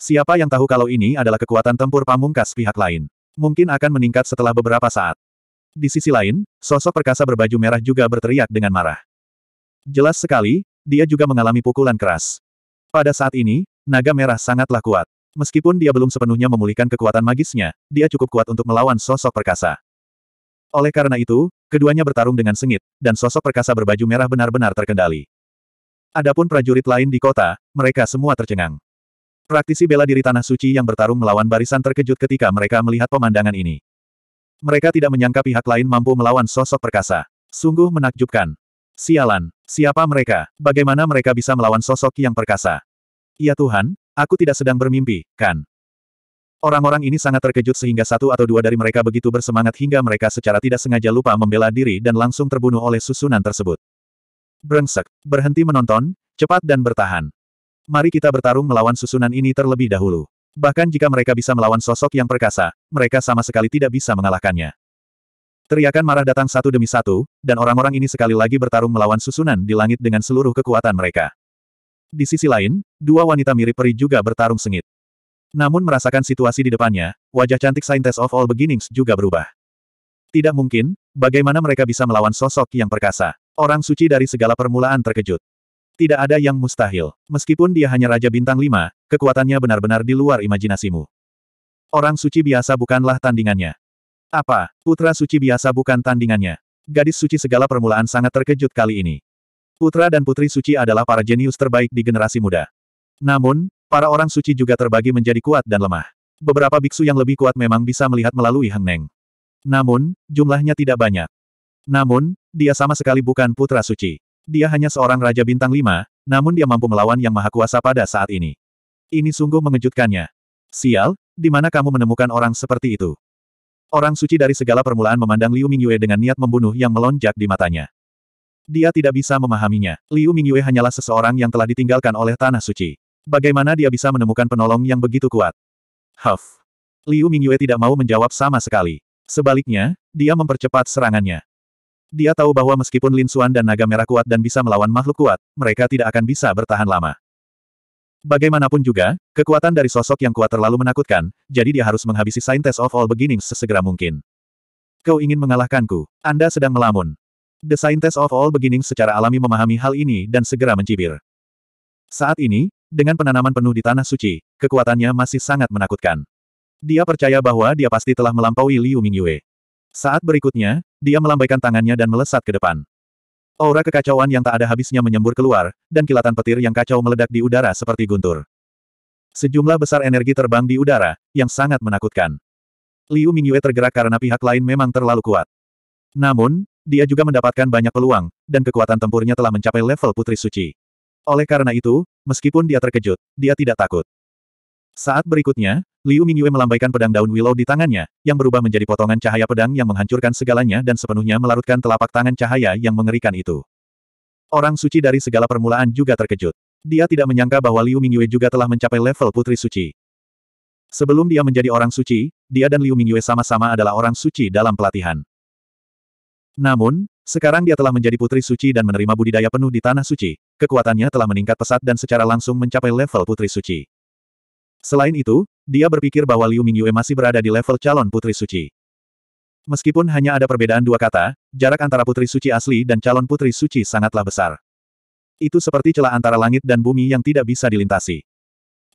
Siapa yang tahu kalau ini adalah kekuatan tempur pamungkas pihak lain? Mungkin akan meningkat setelah beberapa saat. Di sisi lain, sosok perkasa berbaju merah juga berteriak dengan marah. Jelas sekali, dia juga mengalami pukulan keras. Pada saat ini, naga merah sangatlah kuat. Meskipun dia belum sepenuhnya memulihkan kekuatan magisnya, dia cukup kuat untuk melawan sosok perkasa. Oleh karena itu, keduanya bertarung dengan sengit, dan sosok perkasa berbaju merah benar-benar terkendali. Adapun prajurit lain di kota, mereka semua tercengang. Praktisi bela diri Tanah Suci yang bertarung melawan barisan terkejut ketika mereka melihat pemandangan ini. Mereka tidak menyangka pihak lain mampu melawan sosok perkasa. Sungguh menakjubkan. Sialan, siapa mereka? Bagaimana mereka bisa melawan sosok yang perkasa? Ya Tuhan, Aku tidak sedang bermimpi, kan? Orang-orang ini sangat terkejut sehingga satu atau dua dari mereka begitu bersemangat hingga mereka secara tidak sengaja lupa membela diri dan langsung terbunuh oleh susunan tersebut. Brengsek, berhenti menonton, cepat dan bertahan. Mari kita bertarung melawan susunan ini terlebih dahulu. Bahkan jika mereka bisa melawan sosok yang perkasa, mereka sama sekali tidak bisa mengalahkannya. Teriakan marah datang satu demi satu, dan orang-orang ini sekali lagi bertarung melawan susunan di langit dengan seluruh kekuatan mereka. Di sisi lain, dua wanita mirip peri juga bertarung sengit. Namun merasakan situasi di depannya, wajah cantik Saintes of All Beginnings juga berubah. Tidak mungkin, bagaimana mereka bisa melawan sosok yang perkasa. Orang suci dari segala permulaan terkejut. Tidak ada yang mustahil. Meskipun dia hanya Raja Bintang Lima, kekuatannya benar-benar di luar imajinasimu. Orang suci biasa bukanlah tandingannya. Apa, putra suci biasa bukan tandingannya? Gadis suci segala permulaan sangat terkejut kali ini. Putra dan putri suci adalah para jenius terbaik di generasi muda. Namun, para orang suci juga terbagi menjadi kuat dan lemah. Beberapa biksu yang lebih kuat memang bisa melihat melalui Heng Neng. Namun, jumlahnya tidak banyak. Namun, dia sama sekali bukan putra suci. Dia hanya seorang raja bintang lima, namun dia mampu melawan yang maha kuasa pada saat ini. Ini sungguh mengejutkannya. Sial, di mana kamu menemukan orang seperti itu? Orang suci dari segala permulaan memandang Liu Mingyue dengan niat membunuh yang melonjak di matanya. Dia tidak bisa memahaminya. Liu Mingyue hanyalah seseorang yang telah ditinggalkan oleh Tanah Suci. Bagaimana dia bisa menemukan penolong yang begitu kuat? Huff. Liu Mingyue tidak mau menjawab sama sekali. Sebaliknya, dia mempercepat serangannya. Dia tahu bahwa meskipun Lin Xuan dan naga merah kuat dan bisa melawan makhluk kuat, mereka tidak akan bisa bertahan lama. Bagaimanapun juga, kekuatan dari sosok yang kuat terlalu menakutkan, jadi dia harus menghabisi Scientist of All Beginnings sesegera mungkin. Kau ingin mengalahkanku. Anda sedang melamun. The Scientist of All Beginnings secara alami memahami hal ini dan segera mencibir. Saat ini, dengan penanaman penuh di Tanah Suci, kekuatannya masih sangat menakutkan. Dia percaya bahwa dia pasti telah melampaui Liu Mingyue. Saat berikutnya, dia melambaikan tangannya dan melesat ke depan. Aura kekacauan yang tak ada habisnya menyembur keluar, dan kilatan petir yang kacau meledak di udara seperti guntur. Sejumlah besar energi terbang di udara, yang sangat menakutkan. Liu Mingyue tergerak karena pihak lain memang terlalu kuat. Namun, dia juga mendapatkan banyak peluang, dan kekuatan tempurnya telah mencapai level Putri Suci. Oleh karena itu, meskipun dia terkejut, dia tidak takut. Saat berikutnya, Liu Mingyue melambaikan pedang daun willow di tangannya, yang berubah menjadi potongan cahaya pedang yang menghancurkan segalanya dan sepenuhnya melarutkan telapak tangan cahaya yang mengerikan itu. Orang suci dari segala permulaan juga terkejut. Dia tidak menyangka bahwa Liu Mingyue juga telah mencapai level Putri Suci. Sebelum dia menjadi orang suci, dia dan Liu Mingyue sama-sama adalah orang suci dalam pelatihan. Namun, sekarang dia telah menjadi putri suci dan menerima budidaya penuh di tanah suci. Kekuatannya telah meningkat pesat dan secara langsung mencapai level putri suci. Selain itu, dia berpikir bahwa Liu Mingyue masih berada di level calon putri suci. Meskipun hanya ada perbedaan dua kata, jarak antara putri suci asli dan calon putri suci sangatlah besar. Itu seperti celah antara langit dan bumi yang tidak bisa dilintasi.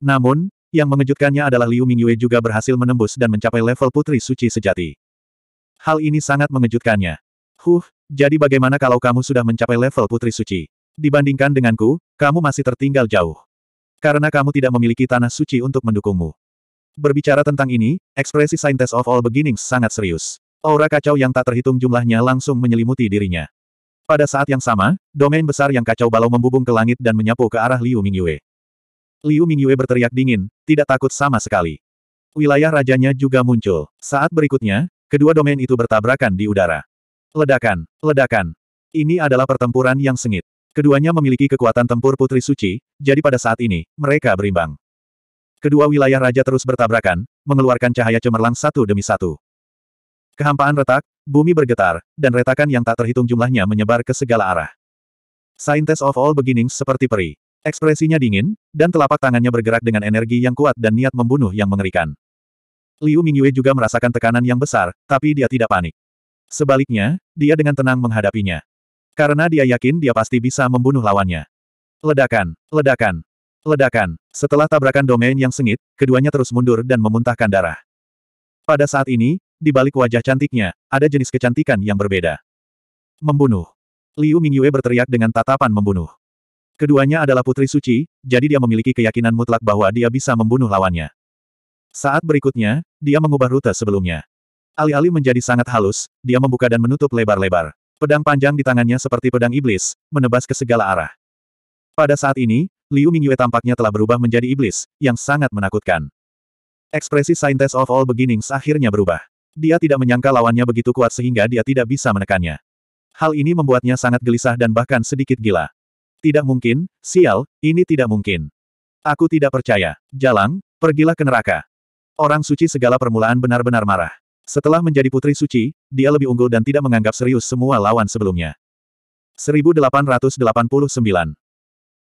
Namun, yang mengejutkannya adalah Liu Mingyue juga berhasil menembus dan mencapai level putri suci sejati. Hal ini sangat mengejutkannya. Huh, jadi bagaimana kalau kamu sudah mencapai level Putri Suci? Dibandingkan denganku, kamu masih tertinggal jauh. Karena kamu tidak memiliki tanah suci untuk mendukungmu. Berbicara tentang ini, ekspresi Scientist of All Beginnings sangat serius. Aura kacau yang tak terhitung jumlahnya langsung menyelimuti dirinya. Pada saat yang sama, domain besar yang kacau balau membubung ke langit dan menyapu ke arah Liu Mingyue. Liu Mingyue berteriak dingin, tidak takut sama sekali. Wilayah rajanya juga muncul. Saat berikutnya, kedua domain itu bertabrakan di udara. Ledakan, ledakan. Ini adalah pertempuran yang sengit. Keduanya memiliki kekuatan tempur Putri Suci, jadi pada saat ini, mereka berimbang. Kedua wilayah raja terus bertabrakan, mengeluarkan cahaya cemerlang satu demi satu. Kehampaan retak, bumi bergetar, dan retakan yang tak terhitung jumlahnya menyebar ke segala arah. Scientist of all beginnings seperti peri. Ekspresinya dingin, dan telapak tangannya bergerak dengan energi yang kuat dan niat membunuh yang mengerikan. Liu Mingyue juga merasakan tekanan yang besar, tapi dia tidak panik. Sebaliknya, dia dengan tenang menghadapinya. Karena dia yakin dia pasti bisa membunuh lawannya. Ledakan, ledakan, ledakan. Setelah tabrakan domain yang sengit, keduanya terus mundur dan memuntahkan darah. Pada saat ini, di balik wajah cantiknya, ada jenis kecantikan yang berbeda. Membunuh. Liu Mingyue berteriak dengan tatapan membunuh. Keduanya adalah putri suci, jadi dia memiliki keyakinan mutlak bahwa dia bisa membunuh lawannya. Saat berikutnya, dia mengubah rute sebelumnya. Alih-alih menjadi sangat halus, dia membuka dan menutup lebar-lebar. Pedang panjang di tangannya seperti pedang iblis, menebas ke segala arah. Pada saat ini, Liu Mingyue tampaknya telah berubah menjadi iblis, yang sangat menakutkan. Ekspresi Scientist of All Beginnings akhirnya berubah. Dia tidak menyangka lawannya begitu kuat sehingga dia tidak bisa menekannya. Hal ini membuatnya sangat gelisah dan bahkan sedikit gila. Tidak mungkin, sial, ini tidak mungkin. Aku tidak percaya. Jalang, pergilah ke neraka. Orang suci segala permulaan benar-benar marah. Setelah menjadi putri suci, dia lebih unggul dan tidak menganggap serius semua lawan sebelumnya. 1889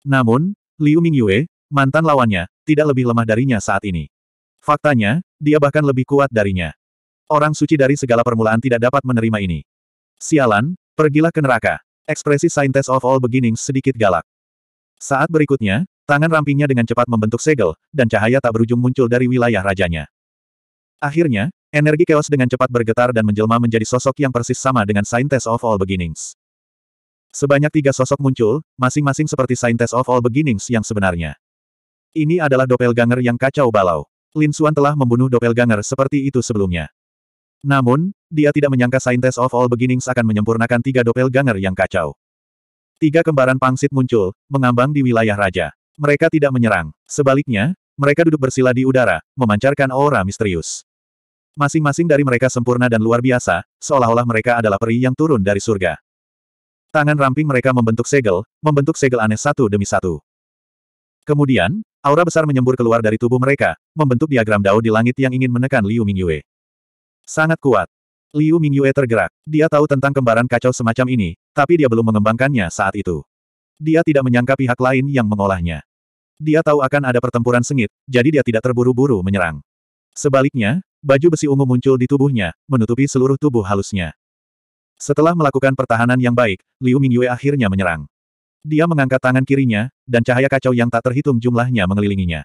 Namun, Liu Mingyue, mantan lawannya, tidak lebih lemah darinya saat ini. Faktanya, dia bahkan lebih kuat darinya. Orang suci dari segala permulaan tidak dapat menerima ini. Sialan, pergilah ke neraka. Ekspresi Scientist of All Beginnings sedikit galak. Saat berikutnya, tangan rampingnya dengan cepat membentuk segel, dan cahaya tak berujung muncul dari wilayah rajanya. Akhirnya, Energi chaos dengan cepat bergetar dan menjelma menjadi sosok yang persis sama dengan Scientist of All Beginnings. Sebanyak tiga sosok muncul, masing-masing seperti Scientist of All Beginnings yang sebenarnya. Ini adalah doppelganger yang kacau balau. Lin Xuan telah membunuh doppelganger seperti itu sebelumnya. Namun, dia tidak menyangka Scientist of All Beginnings akan menyempurnakan tiga doppelganger yang kacau. Tiga kembaran pangsit muncul, mengambang di wilayah raja. Mereka tidak menyerang. Sebaliknya, mereka duduk bersila di udara, memancarkan aura misterius. Masing-masing dari mereka sempurna dan luar biasa, seolah-olah mereka adalah peri yang turun dari surga. Tangan ramping mereka membentuk segel, membentuk segel aneh satu demi satu. Kemudian, aura besar menyembur keluar dari tubuh mereka, membentuk diagram dao di langit yang ingin menekan Liu Mingyue. Sangat kuat. Liu Mingyue tergerak. Dia tahu tentang kembaran kacau semacam ini, tapi dia belum mengembangkannya saat itu. Dia tidak menyangka pihak lain yang mengolahnya. Dia tahu akan ada pertempuran sengit, jadi dia tidak terburu-buru menyerang. Sebaliknya, Baju besi ungu muncul di tubuhnya, menutupi seluruh tubuh halusnya. Setelah melakukan pertahanan yang baik, Liu Mingyue akhirnya menyerang. Dia mengangkat tangan kirinya, dan cahaya kacau yang tak terhitung jumlahnya mengelilinginya.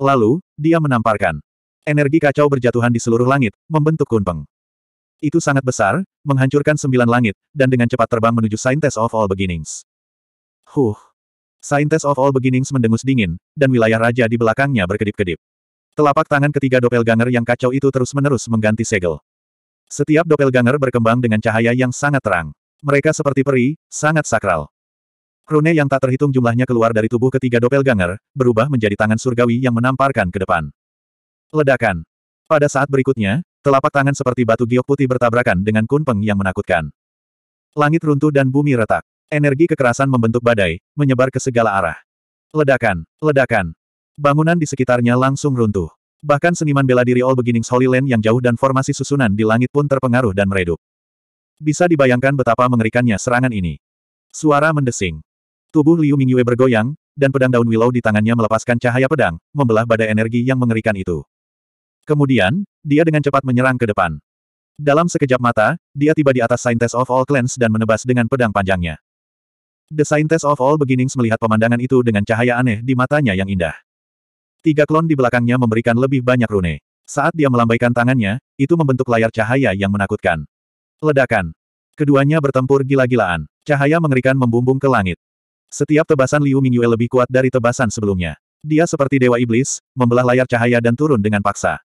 Lalu, dia menamparkan. Energi kacau berjatuhan di seluruh langit, membentuk kunpeng. Itu sangat besar, menghancurkan sembilan langit, dan dengan cepat terbang menuju Scientist of All Beginnings. Huh. Scientist of All Beginnings mendengus dingin, dan wilayah raja di belakangnya berkedip-kedip. Telapak tangan ketiga doppelganger yang kacau itu terus-menerus mengganti segel. Setiap doppelganger berkembang dengan cahaya yang sangat terang. Mereka seperti peri, sangat sakral. Rune yang tak terhitung jumlahnya keluar dari tubuh ketiga doppelganger, berubah menjadi tangan surgawi yang menamparkan ke depan. Ledakan. Pada saat berikutnya, telapak tangan seperti batu giok putih bertabrakan dengan kunpeng yang menakutkan. Langit runtuh dan bumi retak. Energi kekerasan membentuk badai, menyebar ke segala arah. Ledakan, ledakan, Bangunan di sekitarnya langsung runtuh. Bahkan seniman bela diri All Beginnings Holy Land yang jauh dan formasi susunan di langit pun terpengaruh dan meredup. Bisa dibayangkan betapa mengerikannya serangan ini. Suara mendesing. Tubuh Liu Mingyue bergoyang, dan pedang daun willow di tangannya melepaskan cahaya pedang, membelah badai energi yang mengerikan itu. Kemudian, dia dengan cepat menyerang ke depan. Dalam sekejap mata, dia tiba di atas Scientist of All Clans dan menebas dengan pedang panjangnya. The Scientist of All Beginnings melihat pemandangan itu dengan cahaya aneh di matanya yang indah. Tiga klon di belakangnya memberikan lebih banyak rune. Saat dia melambaikan tangannya, itu membentuk layar cahaya yang menakutkan. Ledakan. Keduanya bertempur gila-gilaan. Cahaya mengerikan membumbung ke langit. Setiap tebasan Liu Mingyue lebih kuat dari tebasan sebelumnya. Dia seperti dewa iblis, membelah layar cahaya dan turun dengan paksa.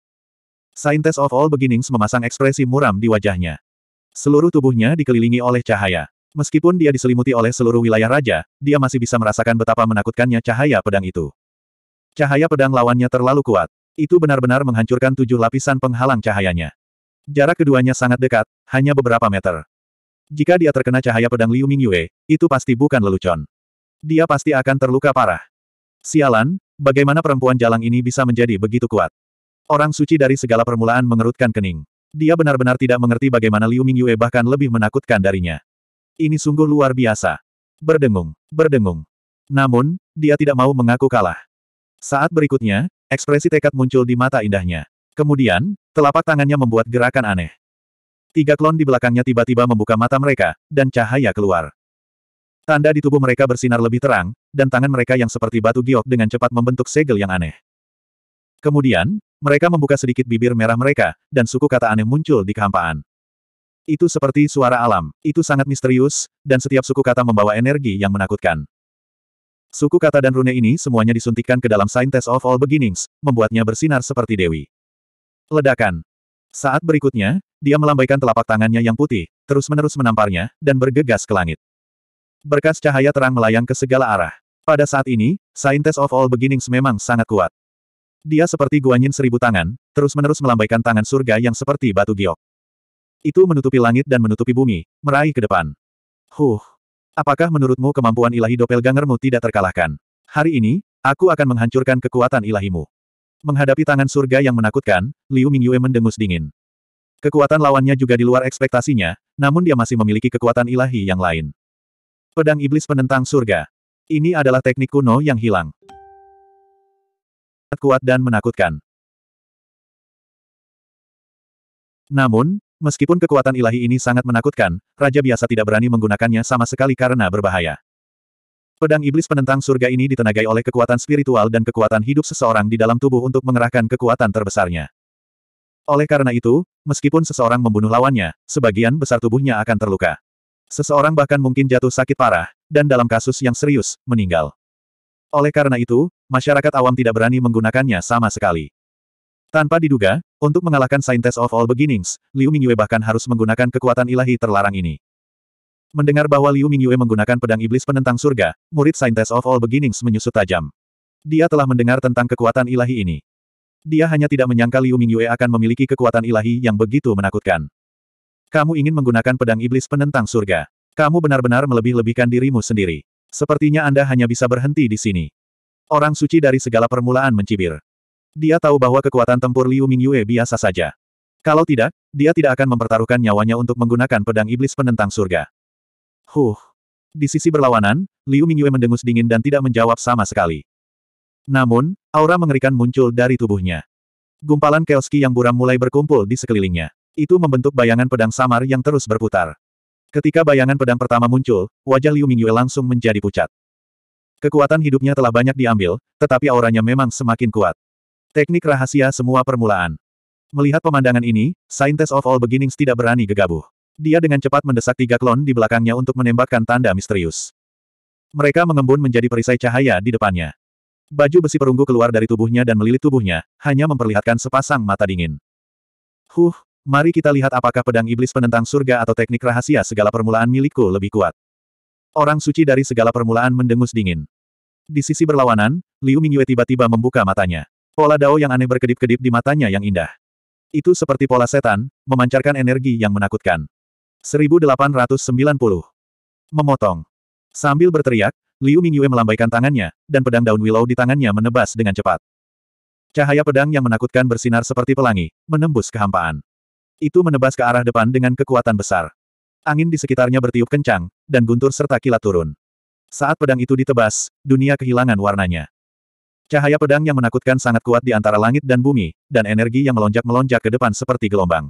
Scientist of All Beginnings memasang ekspresi muram di wajahnya. Seluruh tubuhnya dikelilingi oleh cahaya. Meskipun dia diselimuti oleh seluruh wilayah raja, dia masih bisa merasakan betapa menakutkannya cahaya pedang itu. Cahaya pedang lawannya terlalu kuat. Itu benar-benar menghancurkan tujuh lapisan penghalang cahayanya. Jarak keduanya sangat dekat, hanya beberapa meter. Jika dia terkena cahaya pedang Liu Mingyue, itu pasti bukan lelucon. Dia pasti akan terluka parah. Sialan, bagaimana perempuan jalang ini bisa menjadi begitu kuat? Orang suci dari segala permulaan mengerutkan kening. Dia benar-benar tidak mengerti bagaimana Liu Mingyue bahkan lebih menakutkan darinya. Ini sungguh luar biasa. Berdengung, berdengung. Namun, dia tidak mau mengaku kalah. Saat berikutnya, ekspresi tekad muncul di mata indahnya. Kemudian, telapak tangannya membuat gerakan aneh. Tiga klon di belakangnya tiba-tiba membuka mata mereka, dan cahaya keluar. Tanda di tubuh mereka bersinar lebih terang, dan tangan mereka yang seperti batu giok dengan cepat membentuk segel yang aneh. Kemudian, mereka membuka sedikit bibir merah mereka, dan suku kata aneh muncul di kehampaan. Itu seperti suara alam, itu sangat misterius, dan setiap suku kata membawa energi yang menakutkan. Suku kata dan rune ini semuanya disuntikkan ke dalam Scientist of All Beginnings, membuatnya bersinar seperti dewi. Ledakan. Saat berikutnya, dia melambaikan telapak tangannya yang putih, terus-menerus menamparnya, dan bergegas ke langit. Berkas cahaya terang melayang ke segala arah. Pada saat ini, Scientist of All Beginnings memang sangat kuat. Dia seperti guanyin seribu tangan, terus-menerus melambaikan tangan surga yang seperti batu giok. Itu menutupi langit dan menutupi bumi, meraih ke depan. Huh. Apakah menurutmu kemampuan ilahi doppelgangermu tidak terkalahkan? Hari ini, aku akan menghancurkan kekuatan ilahimu. Menghadapi tangan surga yang menakutkan, Liu Mingyue mendengus dingin. Kekuatan lawannya juga di luar ekspektasinya, namun dia masih memiliki kekuatan ilahi yang lain. Pedang Iblis Penentang Surga. Ini adalah teknik kuno yang hilang. Kuat dan menakutkan. Namun, Meskipun kekuatan ilahi ini sangat menakutkan, Raja biasa tidak berani menggunakannya sama sekali karena berbahaya. Pedang iblis penentang surga ini ditenagai oleh kekuatan spiritual dan kekuatan hidup seseorang di dalam tubuh untuk mengerahkan kekuatan terbesarnya. Oleh karena itu, meskipun seseorang membunuh lawannya, sebagian besar tubuhnya akan terluka. Seseorang bahkan mungkin jatuh sakit parah, dan dalam kasus yang serius, meninggal. Oleh karena itu, masyarakat awam tidak berani menggunakannya sama sekali. Tanpa diduga, untuk mengalahkan Scientist of All Beginnings, Liu Mingyue bahkan harus menggunakan kekuatan ilahi terlarang ini. Mendengar bahwa Liu Mingyue menggunakan pedang iblis penentang surga, murid Scientist of All Beginnings menyusut tajam. Dia telah mendengar tentang kekuatan ilahi ini. Dia hanya tidak menyangka Liu Mingyue akan memiliki kekuatan ilahi yang begitu menakutkan. Kamu ingin menggunakan pedang iblis penentang surga. Kamu benar-benar melebih-lebihkan dirimu sendiri. Sepertinya Anda hanya bisa berhenti di sini. Orang suci dari segala permulaan mencibir. Dia tahu bahwa kekuatan tempur Liu Mingyue biasa saja. Kalau tidak, dia tidak akan mempertaruhkan nyawanya untuk menggunakan pedang iblis penentang surga. Huh. Di sisi berlawanan, Liu Mingyue mendengus dingin dan tidak menjawab sama sekali. Namun, aura mengerikan muncul dari tubuhnya. Gumpalan Kelski yang buram mulai berkumpul di sekelilingnya. Itu membentuk bayangan pedang samar yang terus berputar. Ketika bayangan pedang pertama muncul, wajah Liu Mingyue langsung menjadi pucat. Kekuatan hidupnya telah banyak diambil, tetapi auranya memang semakin kuat. Teknik rahasia semua permulaan. Melihat pemandangan ini, Scientist of All Beginnings tidak berani gegabah. Dia dengan cepat mendesak tiga klon di belakangnya untuk menembakkan tanda misterius. Mereka mengembun menjadi perisai cahaya di depannya. Baju besi perunggu keluar dari tubuhnya dan melilit tubuhnya, hanya memperlihatkan sepasang mata dingin. Huh, mari kita lihat apakah pedang iblis penentang surga atau teknik rahasia segala permulaan milikku lebih kuat. Orang suci dari segala permulaan mendengus dingin. Di sisi berlawanan, Liu Mingyue tiba-tiba membuka matanya. Pola dao yang aneh berkedip-kedip di matanya yang indah. Itu seperti pola setan, memancarkan energi yang menakutkan. 1890. Memotong. Sambil berteriak, Liu Mingyue melambaikan tangannya, dan pedang daun willow di tangannya menebas dengan cepat. Cahaya pedang yang menakutkan bersinar seperti pelangi, menembus kehampaan. Itu menebas ke arah depan dengan kekuatan besar. Angin di sekitarnya bertiup kencang, dan guntur serta kilat turun. Saat pedang itu ditebas, dunia kehilangan warnanya. Cahaya pedang yang menakutkan sangat kuat di antara langit dan bumi, dan energi yang melonjak-melonjak ke depan seperti gelombang.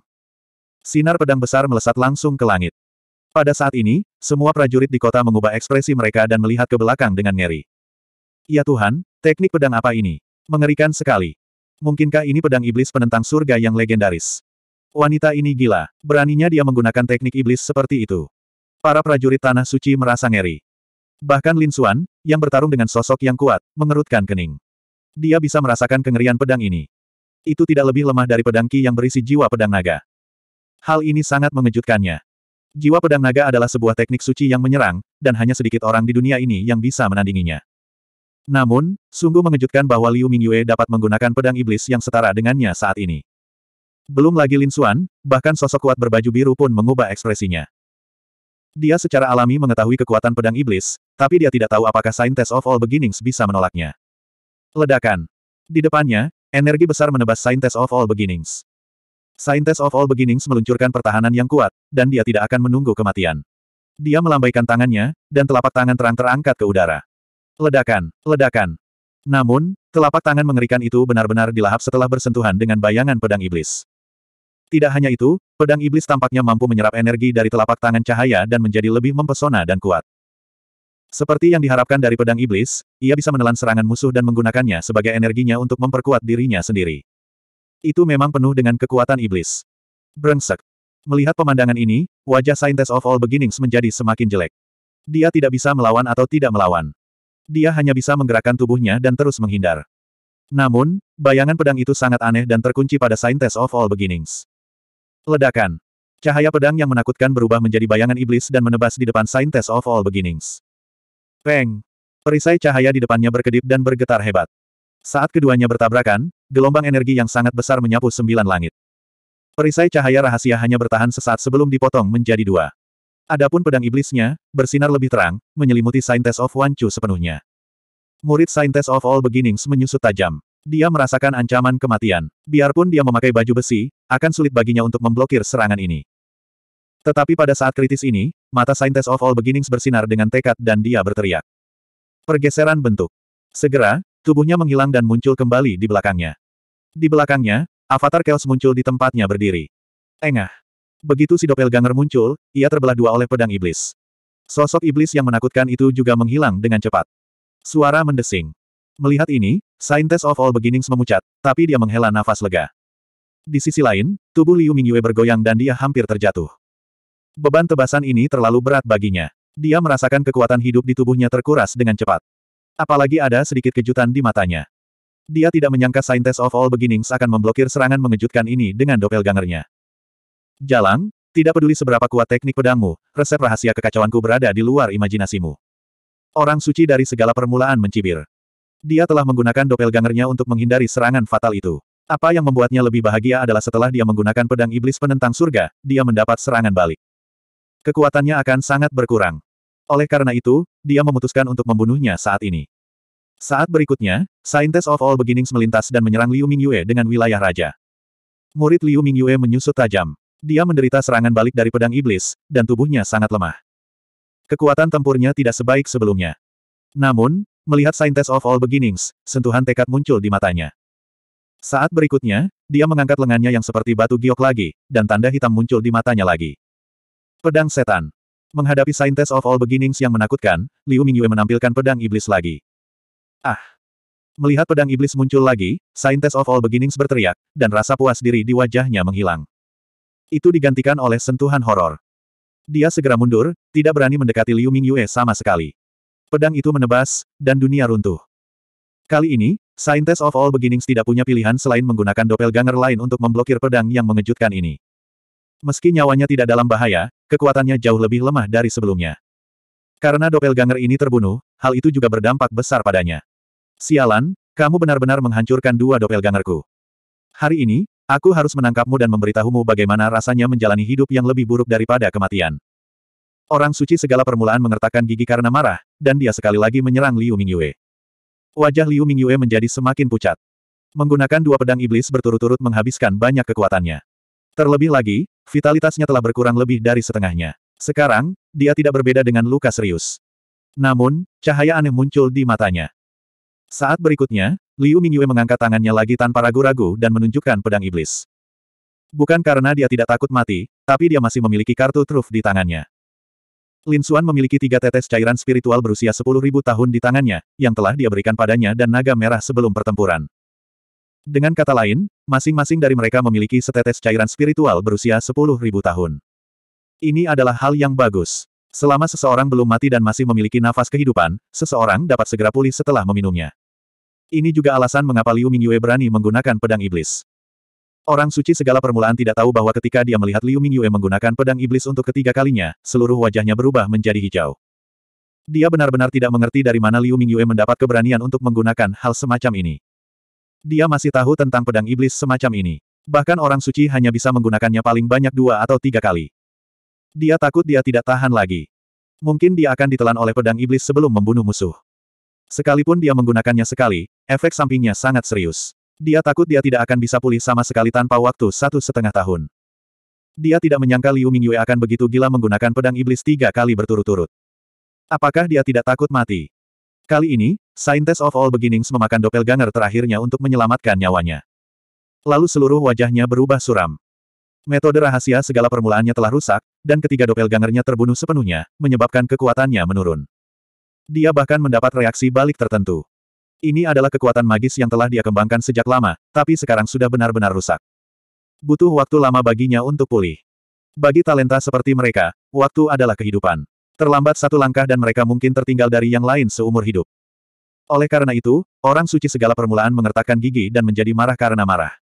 Sinar pedang besar melesat langsung ke langit. Pada saat ini, semua prajurit di kota mengubah ekspresi mereka dan melihat ke belakang dengan ngeri. Ya Tuhan, teknik pedang apa ini? Mengerikan sekali. Mungkinkah ini pedang iblis penentang surga yang legendaris? Wanita ini gila, beraninya dia menggunakan teknik iblis seperti itu. Para prajurit Tanah Suci merasa ngeri. Bahkan Lin Xuan, yang bertarung dengan sosok yang kuat, mengerutkan kening. Dia bisa merasakan kengerian pedang ini. Itu tidak lebih lemah dari pedang Ki yang berisi jiwa pedang naga. Hal ini sangat mengejutkannya. Jiwa pedang naga adalah sebuah teknik suci yang menyerang, dan hanya sedikit orang di dunia ini yang bisa menandinginya. Namun, sungguh mengejutkan bahwa Liu Mingyue dapat menggunakan pedang iblis yang setara dengannya saat ini. Belum lagi Lin Xuan, bahkan sosok kuat berbaju biru pun mengubah ekspresinya. Dia secara alami mengetahui kekuatan pedang iblis, tapi dia tidak tahu apakah Saintes of All Beginnings bisa menolaknya. Ledakan. Di depannya, energi besar menebas Scientist of All Beginnings. Scientist of All Beginnings meluncurkan pertahanan yang kuat, dan dia tidak akan menunggu kematian. Dia melambaikan tangannya, dan telapak tangan terang terangkat ke udara. Ledakan, ledakan. Namun, telapak tangan mengerikan itu benar-benar dilahap setelah bersentuhan dengan bayangan pedang iblis. Tidak hanya itu, pedang iblis tampaknya mampu menyerap energi dari telapak tangan cahaya dan menjadi lebih mempesona dan kuat. Seperti yang diharapkan dari pedang iblis, ia bisa menelan serangan musuh dan menggunakannya sebagai energinya untuk memperkuat dirinya sendiri. Itu memang penuh dengan kekuatan iblis. Brengsek. Melihat pemandangan ini, wajah Saintes of All Beginnings menjadi semakin jelek. Dia tidak bisa melawan atau tidak melawan. Dia hanya bisa menggerakkan tubuhnya dan terus menghindar. Namun, bayangan pedang itu sangat aneh dan terkunci pada Saintes of All Beginnings. Ledakan. Cahaya pedang yang menakutkan berubah menjadi bayangan iblis dan menebas di depan Saintes of All Beginnings. Reng. Perisai cahaya di depannya berkedip dan bergetar hebat. Saat keduanya bertabrakan, gelombang energi yang sangat besar menyapu sembilan langit. Perisai cahaya rahasia hanya bertahan sesaat sebelum dipotong menjadi dua. Adapun pedang iblisnya, bersinar lebih terang, menyelimuti Scientist of One sepenuhnya. Murid Scientist of All Beginnings menyusut tajam. Dia merasakan ancaman kematian. Biarpun dia memakai baju besi, akan sulit baginya untuk memblokir serangan ini. Tetapi pada saat kritis ini, Mata Scientist of All Beginnings bersinar dengan tekad dan dia berteriak. Pergeseran bentuk. Segera, tubuhnya menghilang dan muncul kembali di belakangnya. Di belakangnya, avatar Chaos muncul di tempatnya berdiri. Engah. Begitu si doppelganger muncul, ia terbelah dua oleh pedang iblis. Sosok iblis yang menakutkan itu juga menghilang dengan cepat. Suara mendesing. Melihat ini, Scientist of All Beginnings memucat, tapi dia menghela nafas lega. Di sisi lain, tubuh Liu Mingyue bergoyang dan dia hampir terjatuh. Beban tebasan ini terlalu berat baginya. Dia merasakan kekuatan hidup di tubuhnya terkuras dengan cepat. Apalagi ada sedikit kejutan di matanya. Dia tidak menyangka Scientist of All Beginnings akan memblokir serangan mengejutkan ini dengan doppelgangernya. Jalang, tidak peduli seberapa kuat teknik pedangmu, resep rahasia kekacauanku berada di luar imajinasimu. Orang suci dari segala permulaan mencibir. Dia telah menggunakan doppelgangernya untuk menghindari serangan fatal itu. Apa yang membuatnya lebih bahagia adalah setelah dia menggunakan pedang iblis penentang surga, dia mendapat serangan balik. Kekuatannya akan sangat berkurang. Oleh karena itu, dia memutuskan untuk membunuhnya saat ini. Saat berikutnya, Scientist of All Beginnings melintas dan menyerang Liu Mingyue dengan wilayah raja. Murid Liu Mingyue menyusut tajam. Dia menderita serangan balik dari pedang iblis, dan tubuhnya sangat lemah. Kekuatan tempurnya tidak sebaik sebelumnya. Namun, melihat Scientist of All Beginnings, sentuhan tekad muncul di matanya. Saat berikutnya, dia mengangkat lengannya yang seperti batu giok lagi, dan tanda hitam muncul di matanya lagi. Pedang Setan Menghadapi Scientist of All Beginnings yang menakutkan, Liu Mingyue menampilkan pedang iblis lagi. Ah! Melihat pedang iblis muncul lagi, Scientist of All Beginnings berteriak, dan rasa puas diri di wajahnya menghilang. Itu digantikan oleh sentuhan horor. Dia segera mundur, tidak berani mendekati Liu Mingyue sama sekali. Pedang itu menebas, dan dunia runtuh. Kali ini, Scientist of All Beginnings tidak punya pilihan selain menggunakan doppelganger lain untuk memblokir pedang yang mengejutkan ini. Meski nyawanya tidak dalam bahaya, kekuatannya jauh lebih lemah dari sebelumnya. Karena doppelganger ini terbunuh, hal itu juga berdampak besar padanya. Sialan, kamu benar-benar menghancurkan dua doppelgangerku. Hari ini, aku harus menangkapmu dan memberitahumu bagaimana rasanya menjalani hidup yang lebih buruk daripada kematian. Orang suci segala permulaan mengertakkan gigi karena marah, dan dia sekali lagi menyerang Liu Mingyue. Wajah Liu Mingyue menjadi semakin pucat. Menggunakan dua pedang iblis berturut-turut menghabiskan banyak kekuatannya. Terlebih lagi, Vitalitasnya telah berkurang lebih dari setengahnya. Sekarang, dia tidak berbeda dengan luka serius. Namun, cahaya aneh muncul di matanya. Saat berikutnya, Liu Mingyue mengangkat tangannya lagi tanpa ragu-ragu dan menunjukkan pedang iblis. Bukan karena dia tidak takut mati, tapi dia masih memiliki kartu truf di tangannya. Lin Xuan memiliki tiga tetes cairan spiritual berusia 10.000 tahun di tangannya, yang telah dia berikan padanya dan naga merah sebelum pertempuran. Dengan kata lain, masing-masing dari mereka memiliki setetes cairan spiritual berusia 10.000 tahun. Ini adalah hal yang bagus. Selama seseorang belum mati dan masih memiliki nafas kehidupan, seseorang dapat segera pulih setelah meminumnya. Ini juga alasan mengapa Liu Mingyue berani menggunakan pedang iblis. Orang suci segala permulaan tidak tahu bahwa ketika dia melihat Liu Mingyue menggunakan pedang iblis untuk ketiga kalinya, seluruh wajahnya berubah menjadi hijau. Dia benar-benar tidak mengerti dari mana Liu Mingyue mendapat keberanian untuk menggunakan hal semacam ini. Dia masih tahu tentang pedang iblis semacam ini. Bahkan orang suci hanya bisa menggunakannya paling banyak dua atau tiga kali. Dia takut dia tidak tahan lagi. Mungkin dia akan ditelan oleh pedang iblis sebelum membunuh musuh. Sekalipun dia menggunakannya sekali, efek sampingnya sangat serius. Dia takut dia tidak akan bisa pulih sama sekali tanpa waktu satu setengah tahun. Dia tidak menyangka Liu Mingyue akan begitu gila menggunakan pedang iblis tiga kali berturut-turut. Apakah dia tidak takut mati? Kali ini, Scientist of All Beginnings memakan doppelganger terakhirnya untuk menyelamatkan nyawanya. Lalu seluruh wajahnya berubah suram. Metode rahasia segala permulaannya telah rusak, dan ketiga doppelgangernya terbunuh sepenuhnya, menyebabkan kekuatannya menurun. Dia bahkan mendapat reaksi balik tertentu. Ini adalah kekuatan magis yang telah dia kembangkan sejak lama, tapi sekarang sudah benar-benar rusak. Butuh waktu lama baginya untuk pulih. Bagi talenta seperti mereka, waktu adalah kehidupan. Terlambat satu langkah dan mereka mungkin tertinggal dari yang lain seumur hidup. Oleh karena itu, orang suci segala permulaan mengertakkan gigi dan menjadi marah karena marah.